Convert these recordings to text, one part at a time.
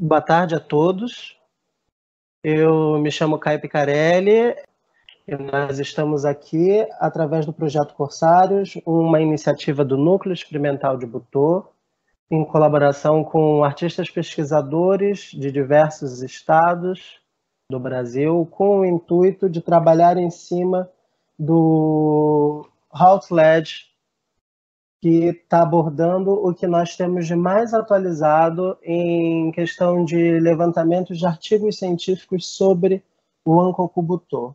Boa tarde a todos. Eu me chamo Caio Picarelli. Nós estamos aqui através do projeto Corsários, uma iniciativa do Núcleo Experimental de Butô, em colaboração com artistas pesquisadores de diversos estados do Brasil, com o intuito de trabalhar em cima do Hot Ledge que está abordando o que nós temos de mais atualizado em questão de levantamento de artigos científicos sobre o Ancocubutô.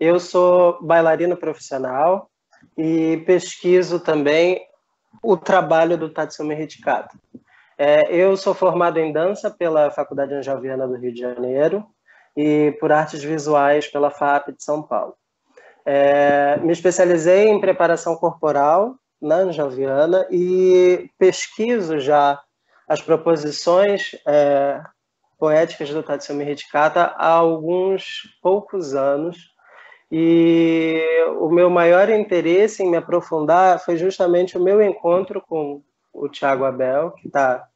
Eu sou bailarino profissional e pesquiso também o trabalho do Tatsumi Hitikata. É, eu sou formado em dança pela Faculdade Anjaviana do Rio de Janeiro e por artes visuais pela FAP de São Paulo. É, me especializei em preparação corporal na né, Anjoviana e pesquiso já as proposições é, poéticas do Tatsumi Hitkata há alguns poucos anos. E o meu maior interesse em me aprofundar foi justamente o meu encontro com o Tiago Abel, que está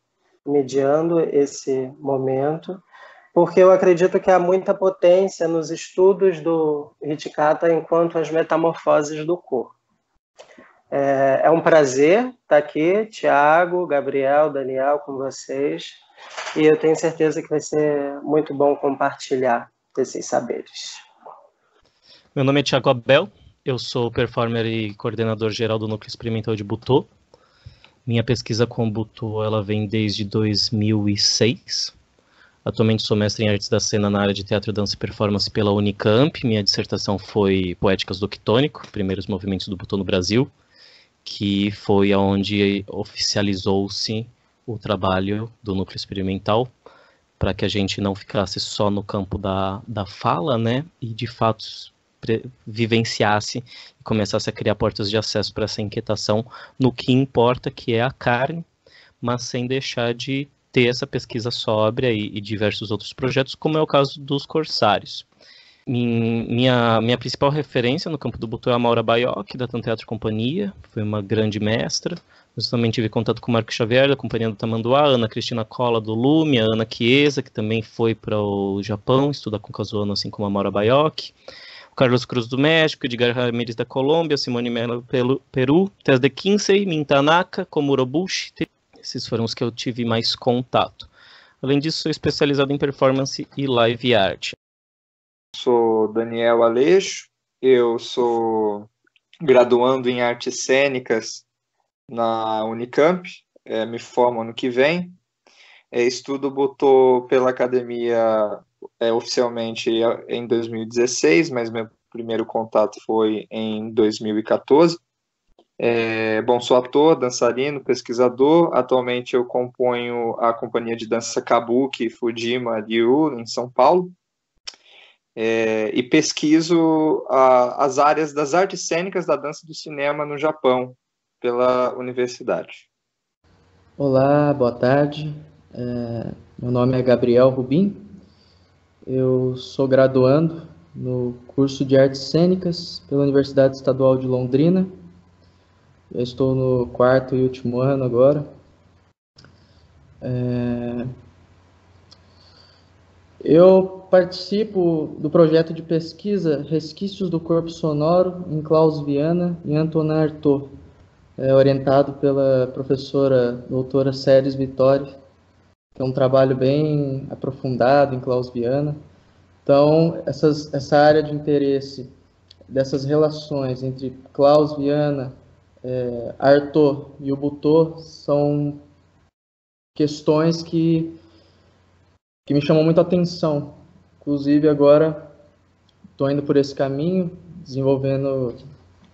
mediando esse momento, porque eu acredito que há muita potência nos estudos do Hitkata enquanto as metamorfoses do corpo. É, é um prazer estar tá aqui, Tiago, Gabriel, Daniel, com vocês. E eu tenho certeza que vai ser muito bom compartilhar desses saberes. Meu nome é Tiago Abel, eu sou performer e coordenador geral do Núcleo Experimental de Butô. Minha pesquisa com Butô ela vem desde 2006. Atualmente sou mestre em artes da cena na área de teatro, dança e performance pela Unicamp. Minha dissertação foi Poéticas do Quitônico, primeiros movimentos do Butô no Brasil que foi aonde oficializou-se o trabalho do núcleo experimental para que a gente não ficasse só no campo da, da fala, né, e de fato vivenciasse e começasse a criar portas de acesso para essa inquietação no que importa, que é a carne, mas sem deixar de ter essa pesquisa sóbria e, e diversos outros projetos, como é o caso dos Corsários minha, minha principal referência no campo do Butu é a Maura Baioc, da Tanteatro Companhia, foi uma grande mestra. Eu também tive contato com o Marco Xavier, da Companhia do Tamanduá, Ana Cristina Cola, do Lume, a Ana Chiesa, que também foi para o Japão estudar com Kazuano, assim como a Maura Baioc. Carlos Cruz do México, Edgar Ramírez da Colômbia, Simone Melo pelo Peru, Tess de Kinsey, Mintanaka, Komuro Bushi. Esses foram os que eu tive mais contato. Além disso, sou especializado em performance e live art sou Daniel Aleixo, eu sou graduando em artes cênicas na Unicamp, é, me formo ano que vem. É, estudo botou pela academia é, oficialmente em 2016, mas meu primeiro contato foi em 2014. É, bom, sou ator, dançarino, pesquisador. Atualmente eu componho a companhia de dança Kabuki Fujima Ryu, em São Paulo é, e pesquiso a, as áreas das artes cênicas da dança do cinema no Japão, pela universidade. Olá, boa tarde. É, meu nome é Gabriel Rubim. Eu sou graduando no curso de artes cênicas pela Universidade Estadual de Londrina. Eu estou no quarto e último ano agora. É, eu participo do projeto de pesquisa Resquícios do Corpo Sonoro em Klaus Viana e Antonin Artaud, é, orientado pela professora doutora Séries Vitória, que é um trabalho bem aprofundado em Klaus Viana. Então, essas, essa área de interesse dessas relações entre Klaus Viana, é, Artaud e Butor são questões que, que me chamam muito a atenção Inclusive, agora estou indo por esse caminho, desenvolvendo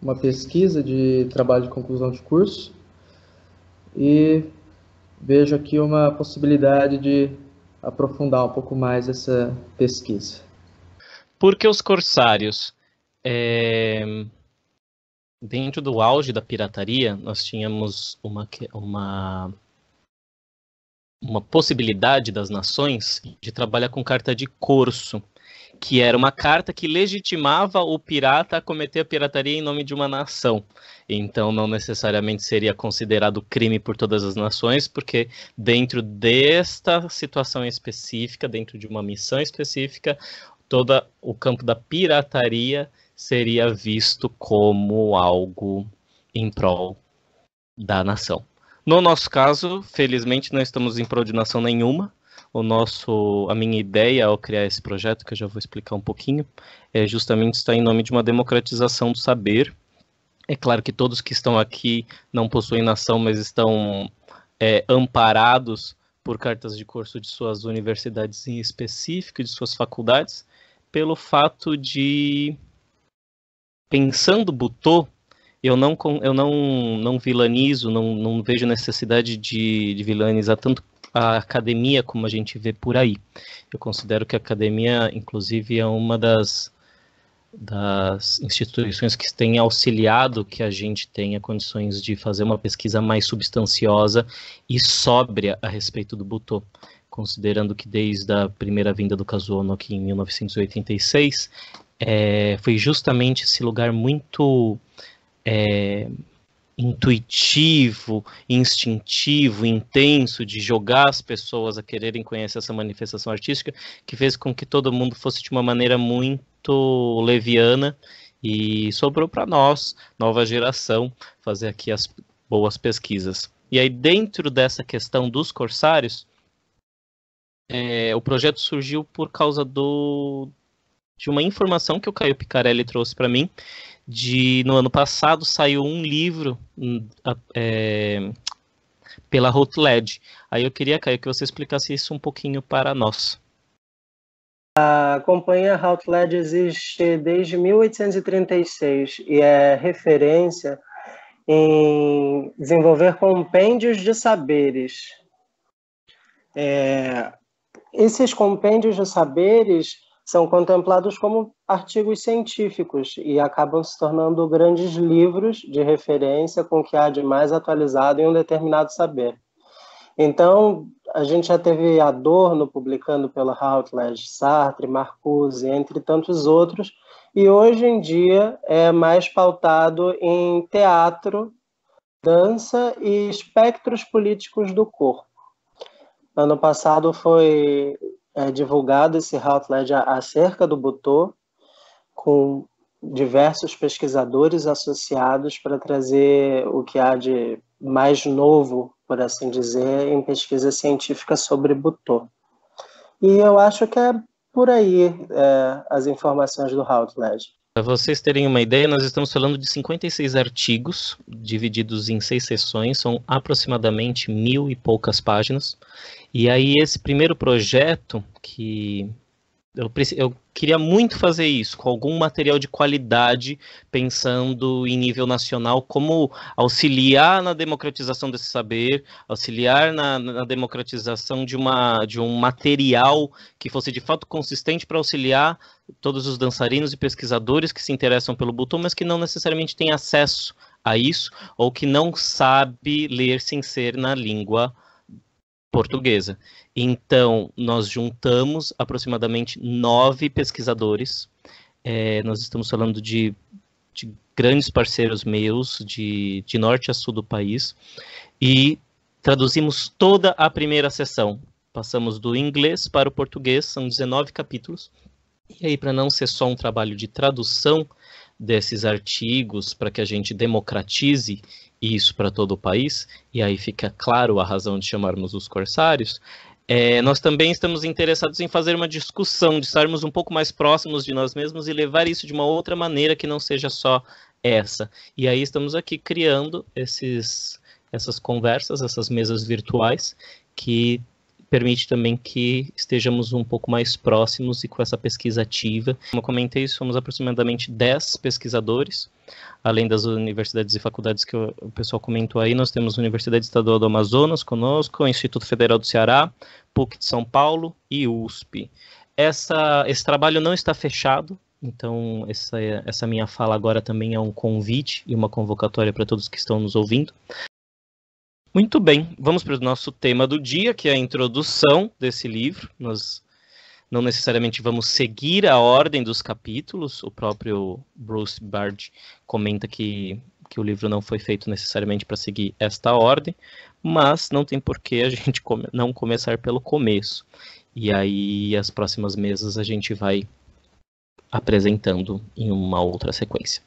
uma pesquisa de trabalho de conclusão de curso e vejo aqui uma possibilidade de aprofundar um pouco mais essa pesquisa. Por que os corsários? É... Dentro do auge da pirataria, nós tínhamos uma, uma uma possibilidade das nações de trabalhar com carta de corso, que era uma carta que legitimava o pirata a cometer a pirataria em nome de uma nação. Então, não necessariamente seria considerado crime por todas as nações, porque dentro desta situação específica, dentro de uma missão específica, todo o campo da pirataria seria visto como algo em prol da nação. No nosso caso, felizmente, não estamos em prodinação nenhuma. O nosso, a minha ideia ao criar esse projeto, que eu já vou explicar um pouquinho, é justamente estar em nome de uma democratização do saber. É claro que todos que estão aqui não possuem nação, mas estão é, amparados por cartas de curso de suas universidades em específico, de suas faculdades, pelo fato de, pensando Butô, eu não, eu não, não vilanizo, não, não vejo necessidade de, de vilanizar tanto a academia como a gente vê por aí. Eu considero que a academia, inclusive, é uma das, das instituições que tem auxiliado que a gente tenha condições de fazer uma pesquisa mais substanciosa e sóbria a respeito do Butô, considerando que desde a primeira vinda do Kazuo aqui em 1986, é, eh, foi justamente esse lugar muito é, intuitivo, instintivo, intenso de jogar as pessoas a quererem conhecer essa manifestação artística, que fez com que todo mundo fosse de uma maneira muito leviana e sobrou para nós, nova geração, fazer aqui as boas pesquisas. E aí, dentro dessa questão dos corsários, é, o projeto surgiu por causa do, de uma informação que o Caio Picarelli trouxe para mim, de no ano passado saiu um livro é, pela Routledge. Aí eu queria, Caio, que você explicasse isso um pouquinho para nós. A companhia Routledge existe desde 1836 e é referência em desenvolver compêndios de saberes. É, esses compêndios de saberes são contemplados como artigos científicos e acabam se tornando grandes livros de referência com o que há de mais atualizado em um determinado saber. Então, a gente já teve Adorno publicando pela Routledge, Sartre, Marcuse, entre tantos outros, e hoje em dia é mais pautado em teatro, dança e espectros políticos do corpo. Ano passado foi é, divulgado esse Health acerca do Butô, com diversos pesquisadores associados para trazer o que há de mais novo, por assim dizer, em pesquisa científica sobre Butô. E eu acho que é por aí é, as informações do Health para vocês terem uma ideia, nós estamos falando de 56 artigos, divididos em seis sessões, são aproximadamente mil e poucas páginas. E aí, esse primeiro projeto, que eu, eu, queria muito fazer isso, com algum material de qualidade, pensando em nível nacional, como auxiliar na democratização desse saber, auxiliar na, na democratização de, uma, de um material que fosse de fato consistente para auxiliar todos os dançarinos e pesquisadores que se interessam pelo Butum, mas que não necessariamente têm acesso a isso, ou que não sabe ler sem ser na língua portuguesa. Então, nós juntamos aproximadamente nove pesquisadores. É, nós estamos falando de, de grandes parceiros meus, de, de norte a sul do país, e traduzimos toda a primeira sessão. Passamos do inglês para o português, são 19 capítulos. E aí, para não ser só um trabalho de tradução desses artigos, para que a gente democratize isso para todo o país, e aí fica claro a razão de chamarmos os corsários, é, nós também estamos interessados em fazer uma discussão, de estarmos um pouco mais próximos de nós mesmos e levar isso de uma outra maneira que não seja só essa. E aí estamos aqui criando esses, essas conversas, essas mesas virtuais que permite também que estejamos um pouco mais próximos e com essa pesquisa ativa. Como eu comentei, somos aproximadamente 10 pesquisadores, além das universidades e faculdades que o pessoal comentou aí, nós temos a Universidade Estadual do Amazonas conosco, o Instituto Federal do Ceará, PUC de São Paulo e USP. Essa, esse trabalho não está fechado, então, essa, é, essa minha fala agora também é um convite e uma convocatória para todos que estão nos ouvindo. Muito bem, vamos para o nosso tema do dia, que é a introdução desse livro. Nós não necessariamente vamos seguir a ordem dos capítulos. O próprio Bruce Bard comenta que, que o livro não foi feito necessariamente para seguir esta ordem, mas não tem por que a gente come não começar pelo começo. E aí, as próximas mesas, a gente vai apresentando em uma outra sequência.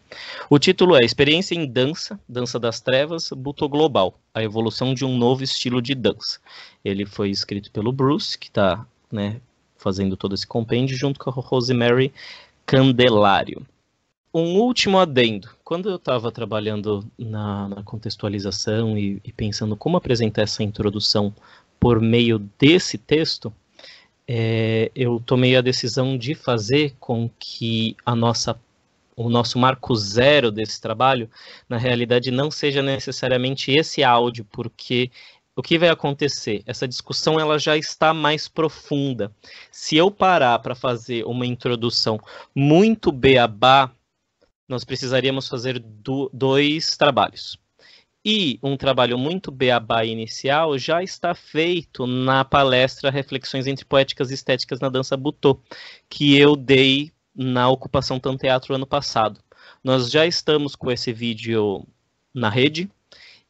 O título é Experiência em Dança, Dança das Trevas, Buto Global, a evolução de um novo estilo de dança. Ele foi escrito pelo Bruce, que está né, fazendo todo esse compêndio, junto com a Rosemary Candelário. Um último adendo. Quando eu estava trabalhando na, na contextualização e, e pensando como apresentar essa introdução por meio desse texto, é, eu tomei a decisão de fazer com que a nossa o nosso marco zero desse trabalho, na realidade, não seja necessariamente esse áudio, porque o que vai acontecer? Essa discussão ela já está mais profunda. Se eu parar para fazer uma introdução muito beabá, nós precisaríamos fazer do, dois trabalhos. E um trabalho muito beabá inicial já está feito na palestra Reflexões entre Poéticas e Estéticas na Dança Butô, que eu dei na Ocupação Tan Teatro ano passado. Nós já estamos com esse vídeo na rede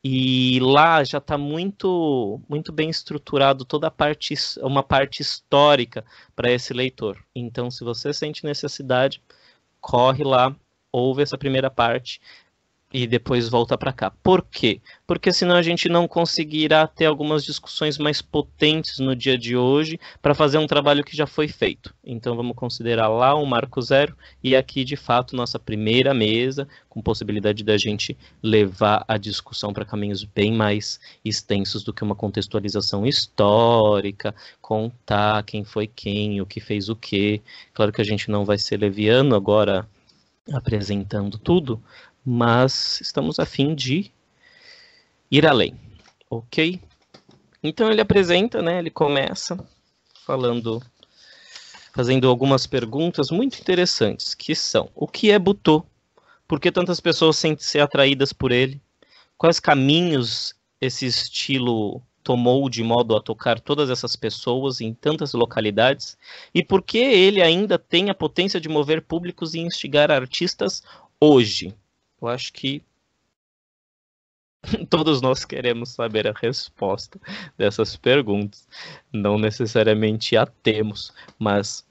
e lá já está muito muito bem estruturado toda a parte uma parte histórica para esse leitor. Então, se você sente necessidade, corre lá, ouve essa primeira parte, e depois volta para cá. Por quê? Porque senão a gente não conseguirá ter algumas discussões mais potentes no dia de hoje para fazer um trabalho que já foi feito. Então vamos considerar lá o um marco zero e aqui de fato nossa primeira mesa com possibilidade da gente levar a discussão para caminhos bem mais extensos do que uma contextualização histórica, contar quem foi quem, o que fez o quê. Claro que a gente não vai ser leviano agora apresentando tudo, mas estamos a fim de ir além, ok? Então ele apresenta, né? Ele começa falando, fazendo algumas perguntas muito interessantes, que são: o que é Butô? Por que tantas pessoas sentem ser atraídas por ele? Quais caminhos esse estilo tomou de modo a tocar todas essas pessoas em tantas localidades? E por que ele ainda tem a potência de mover públicos e instigar artistas hoje? Eu acho que todos nós queremos saber a resposta dessas perguntas. Não necessariamente a temos, mas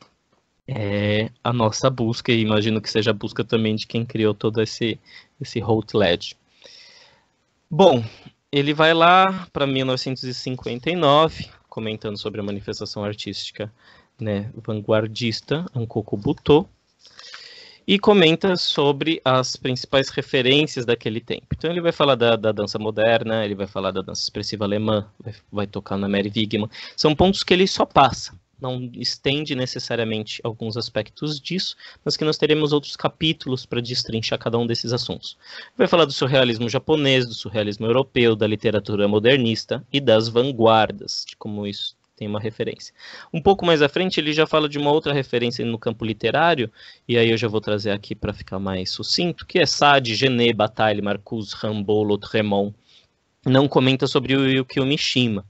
é a nossa busca, e imagino que seja a busca também de quem criou todo esse, esse Routledge. Bom, ele vai lá para 1959, comentando sobre a manifestação artística né, vanguardista Ankoko Butô, e comenta sobre as principais referências daquele tempo. Então ele vai falar da, da dança moderna, ele vai falar da dança expressiva alemã, vai, vai tocar na Mary Wigman. São pontos que ele só passa, não estende necessariamente alguns aspectos disso, mas que nós teremos outros capítulos para destrinchar cada um desses assuntos. Vai falar do surrealismo japonês, do surrealismo europeu, da literatura modernista e das vanguardas, de como isso tem uma referência. Um pouco mais à frente, ele já fala de uma outra referência no campo literário, e aí eu já vou trazer aqui para ficar mais sucinto, que é Sade, Genet, Bataille, Marcuse, Rimbaud, Lautremont. Não comenta sobre o Yukio Mishima.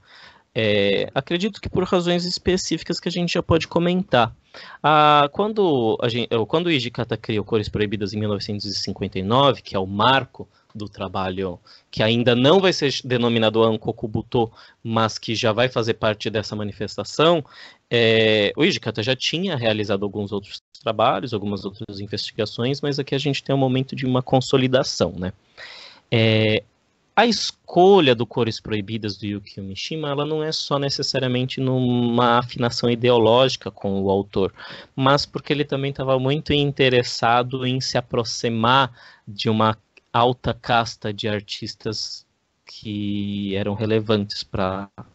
É, acredito que por razões específicas que a gente já pode comentar. Ah, quando, a gente, quando o Ijikata criou Cores Proibidas em 1959, que é o marco do trabalho que ainda não vai ser denominado Ankokubuto, mas que já vai fazer parte dessa manifestação, é, o Ijikata já tinha realizado alguns outros trabalhos, algumas outras investigações, mas aqui a gente tem um momento de uma consolidação, né? É, a escolha do Cores Proibidas do Yukio Mishima, ela não é só necessariamente numa afinação ideológica com o autor, mas porque ele também estava muito interessado em se aproximar de uma alta casta de artistas que eram relevantes para a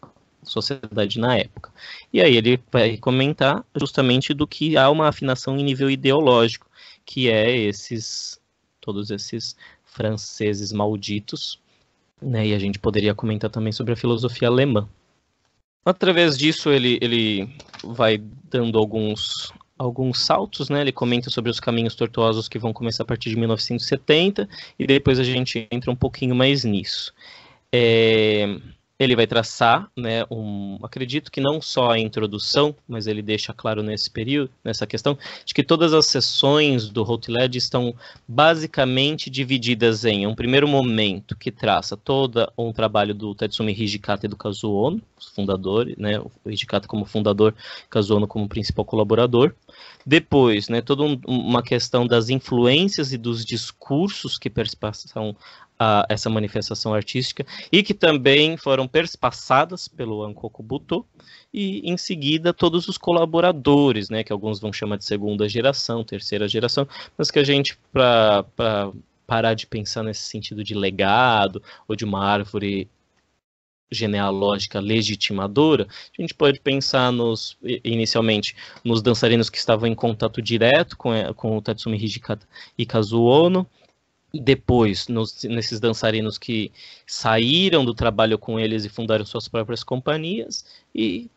sociedade na época. E aí ele vai comentar justamente do que há uma afinação em nível ideológico, que é esses todos esses franceses malditos, né? E a gente poderia comentar também sobre a filosofia alemã. Através disso ele ele vai dando alguns alguns saltos, né? Ele comenta sobre os caminhos tortuosos que vão começar a partir de 1970 e depois a gente entra um pouquinho mais nisso. É ele vai traçar, né, um, acredito que não só a introdução, mas ele deixa claro nesse período, nessa questão, de que todas as sessões do Routledge estão basicamente divididas em um primeiro momento que traça todo um trabalho do Tetsumi Hijikata e do Kazuo Ono, os fundadores, né, o Hijikata como fundador, Kazuo Ono como principal colaborador. Depois, né, toda um, uma questão das influências e dos discursos que perpassam a essa manifestação artística e que também foram perspassadas pelo Ankoku Buto e em seguida todos os colaboradores, né, que alguns vão chamar de segunda geração, terceira geração, mas que a gente para parar de pensar nesse sentido de legado ou de uma árvore genealógica legitimadora, a gente pode pensar nos, inicialmente nos dançarinos que estavam em contato direto com, eh, com o Tatsumi Hijikata e Kazuo Ono, depois, nos, nesses dançarinos que saíram do trabalho com eles e fundaram suas próprias companhias, e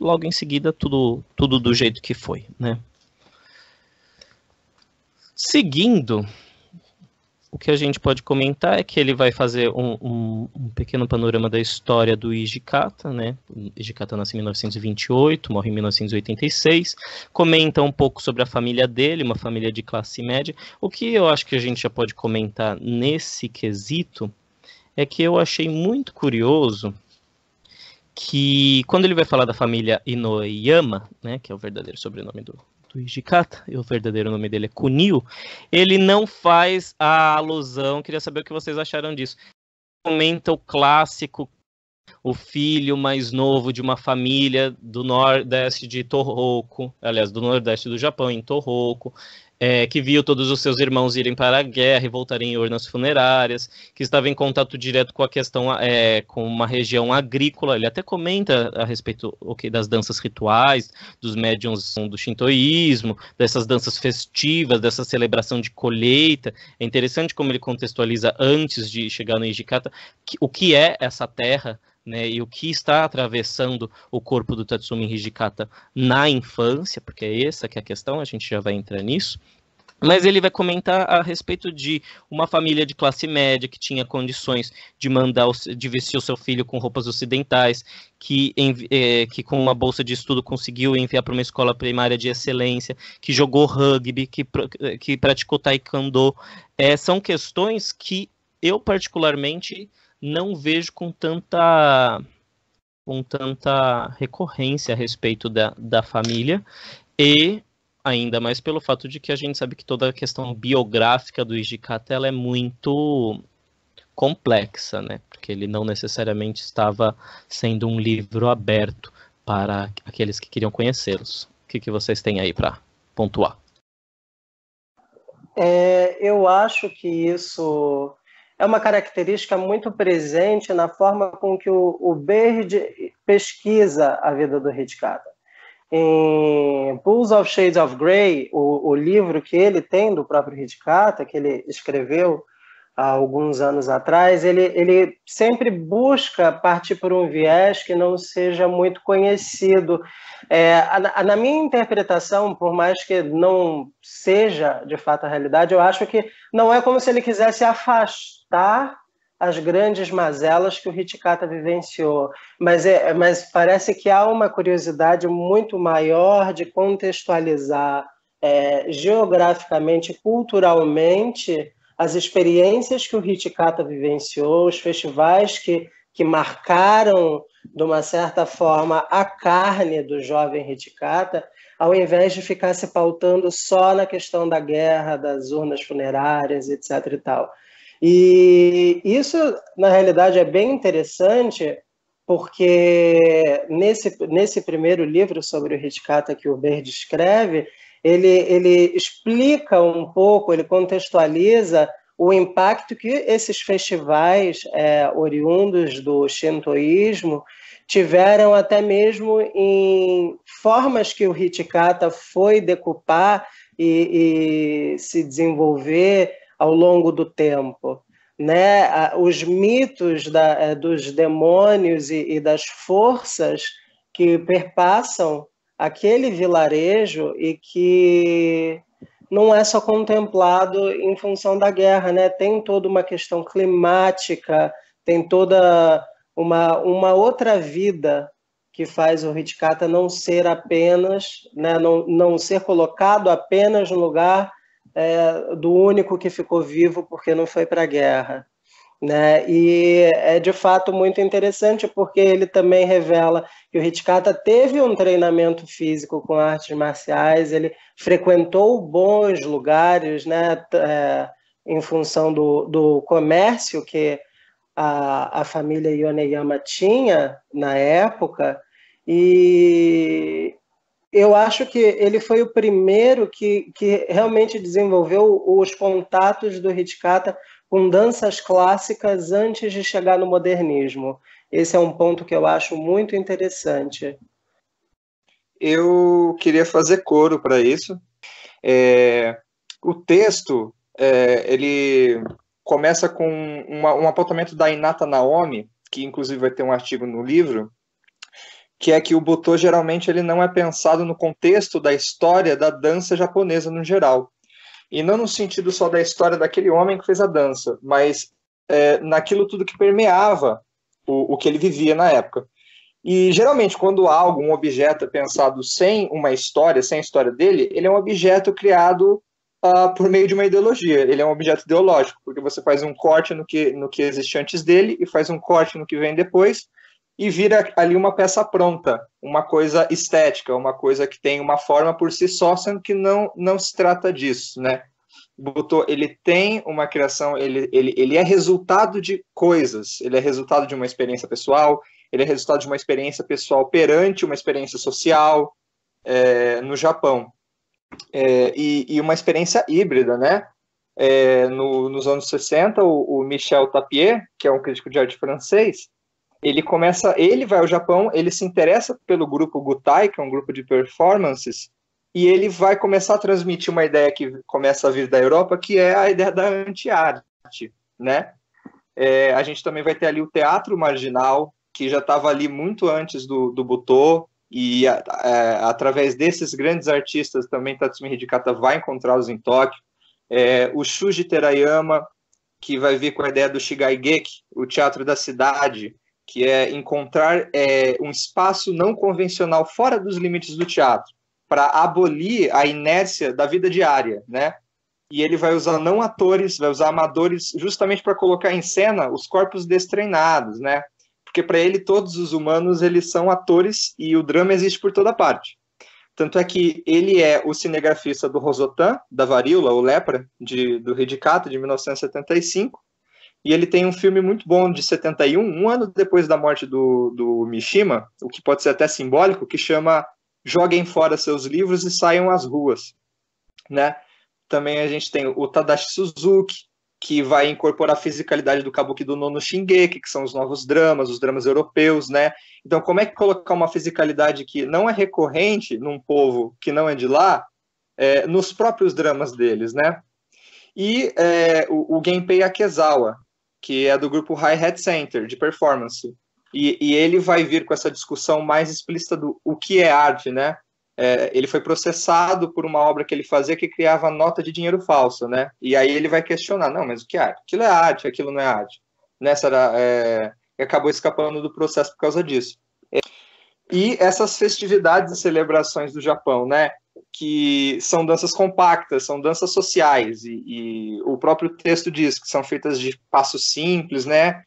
logo em seguida tudo, tudo do jeito que foi, né? Seguindo, o que a gente pode comentar é que ele vai fazer um, um, um pequeno panorama da história do Ijikata, né? Iji nasce em 1928, morre em 1986, comenta um pouco sobre a família dele, uma família de classe média. O que eu acho que a gente já pode comentar nesse quesito é que eu achei muito curioso que quando ele vai falar da família Inoyama, né, que é o verdadeiro sobrenome do, Makoto e o verdadeiro nome dele é Kunio, ele não faz a alusão, queria saber o que vocês acharam disso. Comenta o clássico, o filho mais novo de uma família do nordeste de Tohoku, aliás, do nordeste do Japão, em Tohoku, é, que viu todos os seus irmãos irem para a guerra e voltarem em urnas funerárias, que estava em contato direto com a questão, é, com uma região agrícola. Ele até comenta a respeito okay, das danças rituais, dos médiums do shintoísmo, dessas danças festivas, dessa celebração de colheita. É interessante como ele contextualiza antes de chegar no Ijikata o que é essa terra né, e o que está atravessando o corpo do Tatsumi Hijikata na infância, porque é essa que é a questão, a gente já vai entrar nisso. Mas ele vai comentar a respeito de uma família de classe média que tinha condições de mandar de vestir o seu filho com roupas ocidentais, que, é, que com uma bolsa de estudo conseguiu enviar para uma escola primária de excelência, que jogou rugby, que, que praticou taekwondo. É, são questões que eu particularmente não vejo com tanta com tanta recorrência a respeito da, da família e ainda mais pelo fato de que a gente sabe que toda a questão biográfica do Ijikata ela é muito complexa, né? Porque ele não necessariamente estava sendo um livro aberto para aqueles que queriam conhecê-los. O que, que vocês têm aí para pontuar? É, eu acho que isso é uma característica muito presente na forma com que o, o Baird pesquisa a vida do Hidkada. Em Pools of Shades of Grey, o, o livro que ele tem do próprio Hidkata, que ele escreveu há alguns anos atrás, ele, ele sempre busca partir por um viés que não seja muito conhecido. É, a, a, na minha interpretação, por mais que não seja de fato a realidade, eu acho que não é como se ele quisesse afastar as grandes mazelas que o Hitchcock vivenciou, mas, é, mas parece que há uma curiosidade muito maior de contextualizar é, geograficamente, culturalmente, as experiências que o Hitikata vivenciou, os festivais que, que marcaram, de uma certa forma, a carne do jovem Hitikata, ao invés de ficar se pautando só na questão da guerra, das urnas funerárias, etc. e tal. E isso, na realidade, é bem interessante, porque nesse, nesse primeiro livro sobre o Hitikata que o Baird escreve, ele, ele explica um pouco, ele contextualiza o impacto que esses festivais é, oriundos do shintoísmo tiveram até mesmo em formas que o Hitikata foi decupar e, e se desenvolver ao longo do tempo. Né? Os mitos da, é, dos demônios e, e das forças que perpassam aquele vilarejo e que não é só contemplado em função da guerra, né? Tem toda uma questão climática, tem toda uma, uma outra vida que faz o Hitkata não ser apenas, né, não, não ser colocado apenas no lugar é, do único que ficou vivo porque não foi para a guerra. Né? E é de fato muito interessante porque ele também revela que o Hitchcata teve um treinamento físico com artes marciais, ele frequentou bons lugares, né? É, em função do, do comércio que a, a família Yoneyama tinha na época, e eu acho que ele foi o primeiro que, que realmente desenvolveu os contatos do Hitchcata com danças clássicas antes de chegar no modernismo. Esse é um ponto que eu acho muito interessante. Eu queria fazer coro para isso. É, o texto é, ele começa com uma, um apontamento da Inata Naomi, que inclusive vai ter um artigo no livro, que é que o butô geralmente ele não é pensado no contexto da história da dança japonesa no geral e não no sentido só da história daquele homem que fez a dança, mas é, naquilo tudo que permeava o, o que ele vivia na época. E geralmente, quando algo, um objeto é pensado sem uma história, sem a história dele, ele é um objeto criado uh, por meio de uma ideologia, ele é um objeto ideológico, porque você faz um corte no que, no que existe antes dele e faz um corte no que vem depois, e vira ali uma peça pronta, uma coisa estética, uma coisa que tem uma forma por si só, sendo que não, não se trata disso, né? Butô, ele tem uma criação, ele, ele, ele é resultado de coisas, ele é resultado de uma experiência pessoal, ele é resultado de uma experiência pessoal perante uma experiência social é, no Japão. É, e, e, uma experiência híbrida, né? É, no, nos anos 60, o, o Michel Tapier, que é um crítico de arte francês, ele começa, ele vai ao Japão, ele se interessa pelo grupo Gutai, que é um grupo de performances, e ele vai começar a transmitir uma ideia que começa a vir da Europa, que é a ideia da anti-arte, né? É, a gente também vai ter ali o teatro marginal, que já estava ali muito antes do, do Butô, e a, a, através desses grandes artistas também Tatsumi Hidikata vai encontrá-los em Tóquio. É, o Shuji Terayama, que vai vir com a ideia do Geki, o teatro da cidade, que é encontrar é, um espaço não convencional fora dos limites do teatro, para abolir a inércia da vida diária, né? E ele vai usar não atores, vai usar amadores, justamente para colocar em cena os corpos destreinados, né? Porque para ele todos os humanos eles são atores e o drama existe por toda parte. Tanto é que ele é o cinegrafista do Rosotan, da varíola ou lepra, de, do Ridicato, de 1975, e ele tem um filme muito bom de 71, um ano depois da morte do, do Mishima, o que pode ser até simbólico, que chama Joguem Fora Seus Livros e Saiam às Ruas. Né? Também a gente tem o Tadashi Suzuki, que vai incorporar a fisicalidade do Kabuki do Nono Shingeki, que são os novos dramas, os dramas europeus, né? Então, como é que colocar uma fisicalidade que não é recorrente num povo que não é de lá, é, nos próprios dramas deles, né? E é, o, o Genpei Akezawa, que é do grupo High Hat Center, de performance. E, e, ele vai vir com essa discussão mais explícita do o que é arte, né? É, ele foi processado por uma obra que ele fazia que criava nota de dinheiro falso, né? E aí ele vai questionar, não, mas o que é arte? Aquilo é arte, aquilo não é arte. Nessa né, era, é, acabou escapando do processo por causa disso. E essas festividades e celebrações do Japão, né? que são danças compactas, são danças sociais, e, e, o próprio texto diz que são feitas de passos simples, né?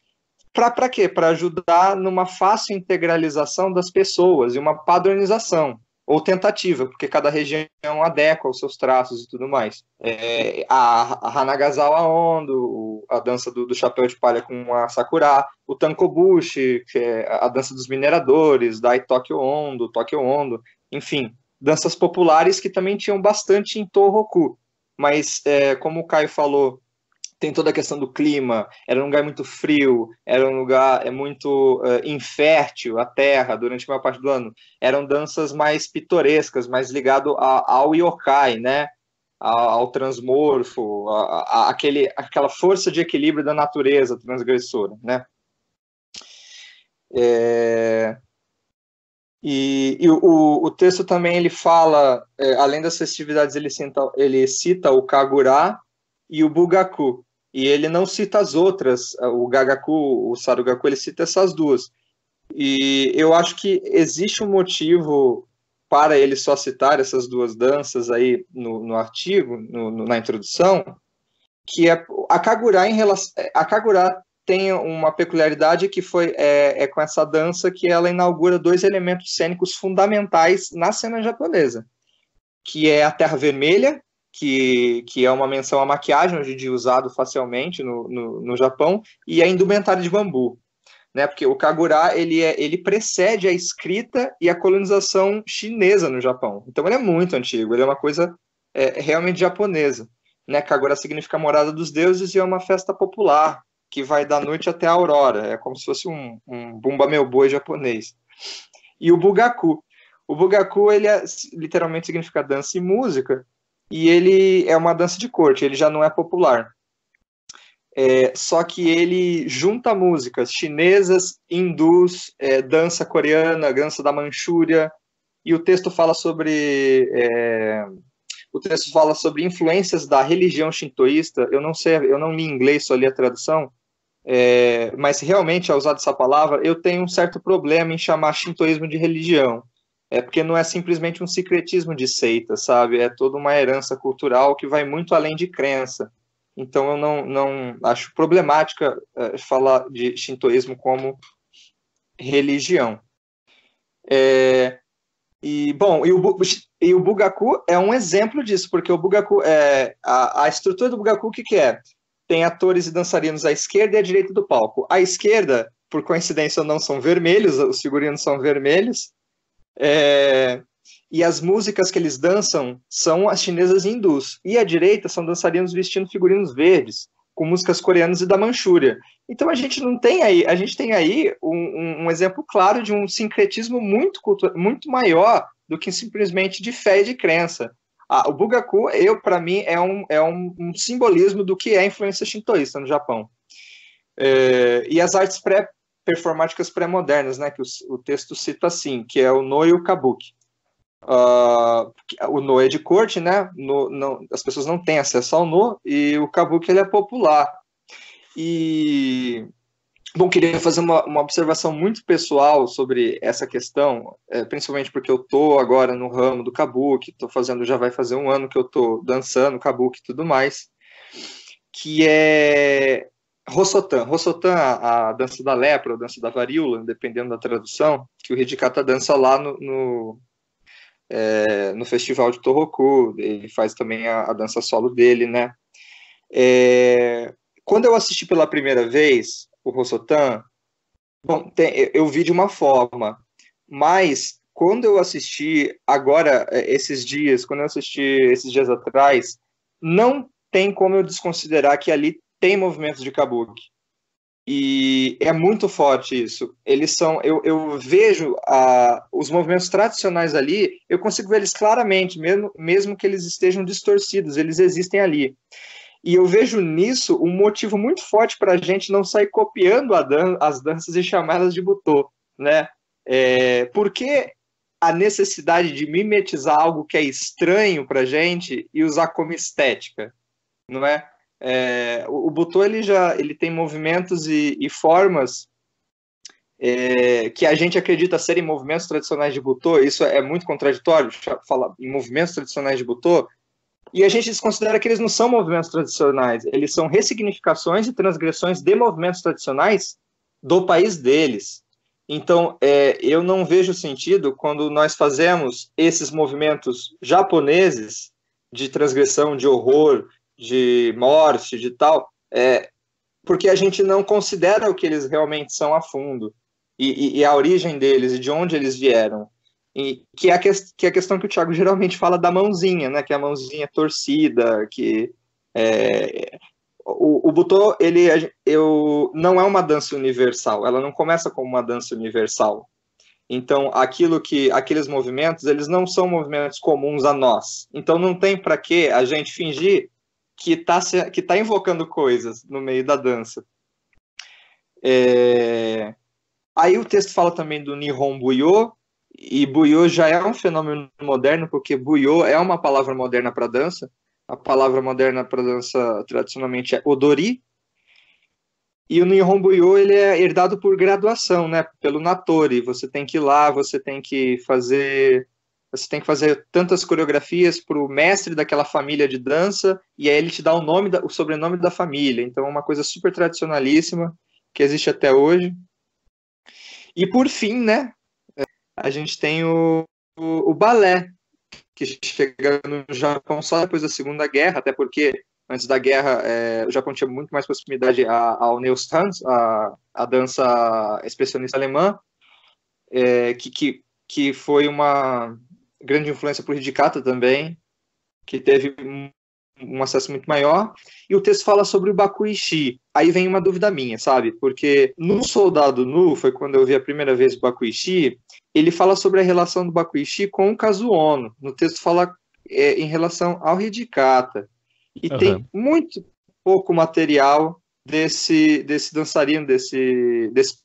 Para quê? Para ajudar numa fácil integralização das pessoas e uma padronização, ou tentativa, porque cada região adequa os seus traços e tudo mais. É, a, a Hanagazawa Ondo, a dança do, do, chapéu de palha com a Sakura, o Tankobushi, que é a dança dos mineradores, Dai Tokyo Ondo, Tokyo Ondo, enfim, danças populares que também tinham bastante em Tohoku. Mas, é, como o Caio falou, tem toda a questão do clima, era um lugar muito frio, era um lugar é muito é, infértil, a terra, durante a maior parte do ano. Eram danças mais pitorescas, mais ligado a, ao yokai, né? ao transmorfo, a, aquele, aquela força de equilíbrio da natureza transgressora, né? É... E, e o, o, texto também ele fala, é, além das festividades, ele cita, ele cita o Kagura e o Bugaku. E ele não cita as outras, é, o Gagaku, o Sarugaku, ele cita essas duas. E eu acho que existe um motivo para ele só citar essas duas danças aí no, no artigo, no, no, na introdução, que é a Kagura, em relação, a Kagura tem uma peculiaridade que foi é, é, com essa dança que ela inaugura dois elementos cênicos fundamentais na cena japonesa, que é a Terra Vermelha, que, que é uma menção à maquiagem hoje em dia usado facialmente no, no, no Japão, e a indumentária de bambu, né? Porque o kagura ele é, ele precede a escrita e a colonização chinesa no Japão. Então ele é muito antigo, ele é uma coisa é, realmente japonesa. Né, Kagura significa morada dos deuses e é uma festa popular que vai da noite até a aurora. É como se fosse um, um bumba meu boi japonês. E o bugaku. O bugaku, ele é, literalmente significa dança e música, e ele é uma dança de corte, ele já não é popular. É, só que ele junta músicas chinesas, hindus, é, dança coreana, dança da Manchúria, e o texto fala sobre é, o texto fala sobre influências da religião shintoísta. Eu não sei, eu não li em inglês, só li a tradução, é, mas realmente ao é usar essa palavra, eu tenho um certo problema em chamar shintoísmo de religião. É porque não é simplesmente um secretismo de seita, sabe? É toda uma herança cultural que vai muito além de crença. Então eu não, não acho problemática é, falar de shintoísmo como religião. É, e bom, e o, e o Bugaku é um exemplo disso, porque o Bugaku é a, a estrutura do Bugaku o que, que é? tem atores e dançarinos à esquerda e à direita do palco. À esquerda, por coincidência, não são vermelhos, os figurinos são vermelhos. É... E as músicas que eles dançam são as chinesas e hindus. E à direita são dançarinos vestindo figurinos verdes, com músicas coreanas e da Manchúria. Então a gente não tem aí, a gente tem aí um, um exemplo claro de um sincretismo muito, muito maior do que simplesmente de fé e de crença o Bugaku, eu para mim, é, um, é um, um, simbolismo do que é a influência shintoísta no Japão. É, e as artes pré performáticas pré-modernas, né, que o, o, texto cita assim, que é o no e o kabuki. Uh, o no é de corte, né? No, não, as pessoas não têm acesso ao no e o kabuki ele é popular. E Bom, queria fazer uma, uma observação muito pessoal sobre essa questão, é, principalmente porque eu tô agora no ramo do kabuki, tô fazendo, já vai fazer um ano que eu tô dançando kabuki e tudo mais, que é Rossotan. Rossotan, a, a, dança da lepra, a dança da varíola, dependendo da tradução, que o Hidikata dança lá no, no, é, no festival de Tohoku, ele faz também a, a dança solo dele, né? É, quando eu assisti pela primeira vez, o Rossotan? Bom, tem, eu vi de uma forma, mas quando eu assisti agora, é, esses dias, quando eu assisti esses dias atrás, não tem como eu desconsiderar que ali tem movimentos de kabuki. E é muito forte isso. Eles são. Eu, eu vejo os movimentos tradicionais ali, eu consigo ver eles claramente, mesmo, mesmo que eles estejam distorcidos, eles existem ali. E eu vejo nisso um motivo muito forte para a gente não sair copiando dan as danças e chamá-las de butô, né? É, porque a necessidade de mimetizar algo que é estranho para a gente e usar como estética, não é? é o, o butô ele já ele tem movimentos e, e formas é, que a gente acredita serem movimentos tradicionais de butô. Isso é muito contraditório falar em movimentos tradicionais de butô, e a gente desconsidera que eles não são movimentos tradicionais, eles são ressignificações e transgressões de movimentos tradicionais do país deles. Então, é, eu não vejo sentido quando nós fazemos esses movimentos japoneses de transgressão, de horror, de morte, de tal, é, porque a gente não considera o que eles realmente são a fundo e, e, e a origem deles e de onde eles vieram. E, que, é a que, que é a questão que o Thiago geralmente fala da mãozinha, né? Que é a mãozinha torcida, que é, o, o butô, ele eu, não é uma dança universal, ela não começa como uma dança universal. Então, aquilo que aqueles movimentos, eles não são movimentos comuns a nós. Então, não tem para que a gente fingir que está que tá invocando coisas no meio da dança. É... Aí o texto fala também do Nihon Buyo, e buio já é um fenômeno moderno, porque buio é uma palavra moderna para dança. A palavra moderna para dança tradicionalmente é odori. E o Nihon Buyo, ele é herdado por graduação, né? Pelo Natori. Você tem que ir lá, você tem que fazer você tem que fazer tantas coreografias para o mestre daquela família de dança e aí ele te dá o nome o sobrenome da família então é uma coisa super tradicionalíssima que existe até hoje e por fim né a gente tem o, o, o balé, que chega no Japão só depois da Segunda Guerra, até porque antes da guerra é, o Japão tinha muito mais proximidade ao Neustanz, a, a dança expressionista alemã, é, que, que, que foi uma grande influência para o Hidikata também, que teve um, um acesso muito maior. E o texto fala sobre o Bakuishi. Aí vem uma dúvida minha, sabe? Porque no Soldado Nu, foi quando eu vi a primeira vez o Bakuishi, ele fala sobre a relação do Bakuishi com o Kazuono. No texto fala é, em relação ao Hidikata. E uhum. tem muito pouco material desse, desse dançarino, desse, desse,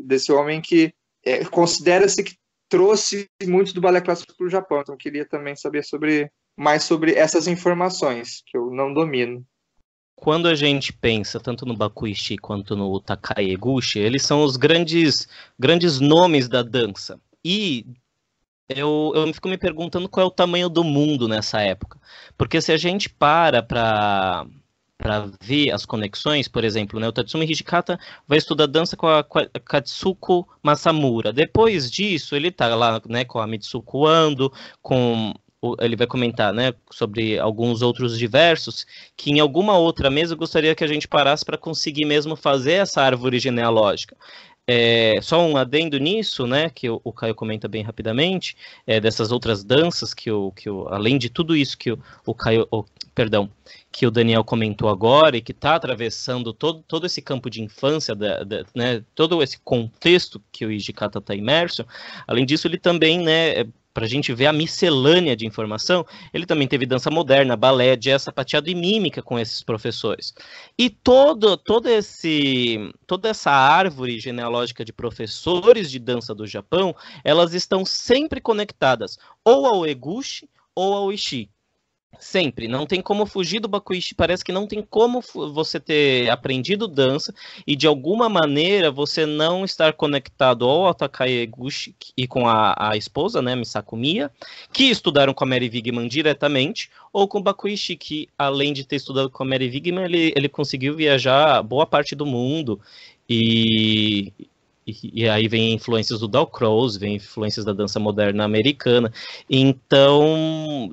desse homem que é, considera-se que trouxe muito do balé clássico para o Japão. Então, queria também saber sobre mais sobre essas informações que eu não domino. Quando a gente pensa tanto no Bakuishi quanto no Takaeguchi, eles são os grandes grandes nomes da dança. E eu, eu fico me perguntando qual é o tamanho do mundo nessa época. Porque se a gente para para para ver as conexões, por exemplo, né, o Tatsumi Hijikata vai estudar dança com a Katsuko Masamura. Depois disso, ele está lá né, com a Mitsuko Ando, com ele vai comentar né, sobre alguns outros diversos, que em alguma outra mesa eu gostaria que a gente parasse para conseguir mesmo fazer essa árvore genealógica. É, só um adendo nisso, né, que o, o Caio comenta bem rapidamente, é, dessas outras danças que o, que o, além de tudo isso que o, o Caio, o, perdão, que o Daniel comentou agora e que está atravessando todo, todo esse campo de infância, da, da, né, todo esse contexto que o Ijikata está imerso, além disso ele também, né, é, para a gente ver a miscelânea de informação, ele também teve dança moderna, balé, jazz, sapateado e mímica com esses professores. E todo, todo esse, toda essa árvore genealógica de professores de dança do Japão, elas estão sempre conectadas ou ao Eguchi ou ao Ishii. Sempre, não tem como fugir do Bakuishi, parece que não tem como você ter aprendido dança e de alguma maneira você não estar conectado ao Takae e com a, a esposa, né, Misako que estudaram com a Mary Wigman diretamente, ou com o Bakuishi, que além de ter estudado com a Mary Wigman, ele, ele conseguiu viajar boa parte do mundo e, e, e, aí vem influências do Dal Crows, vem influências da dança moderna americana. Então,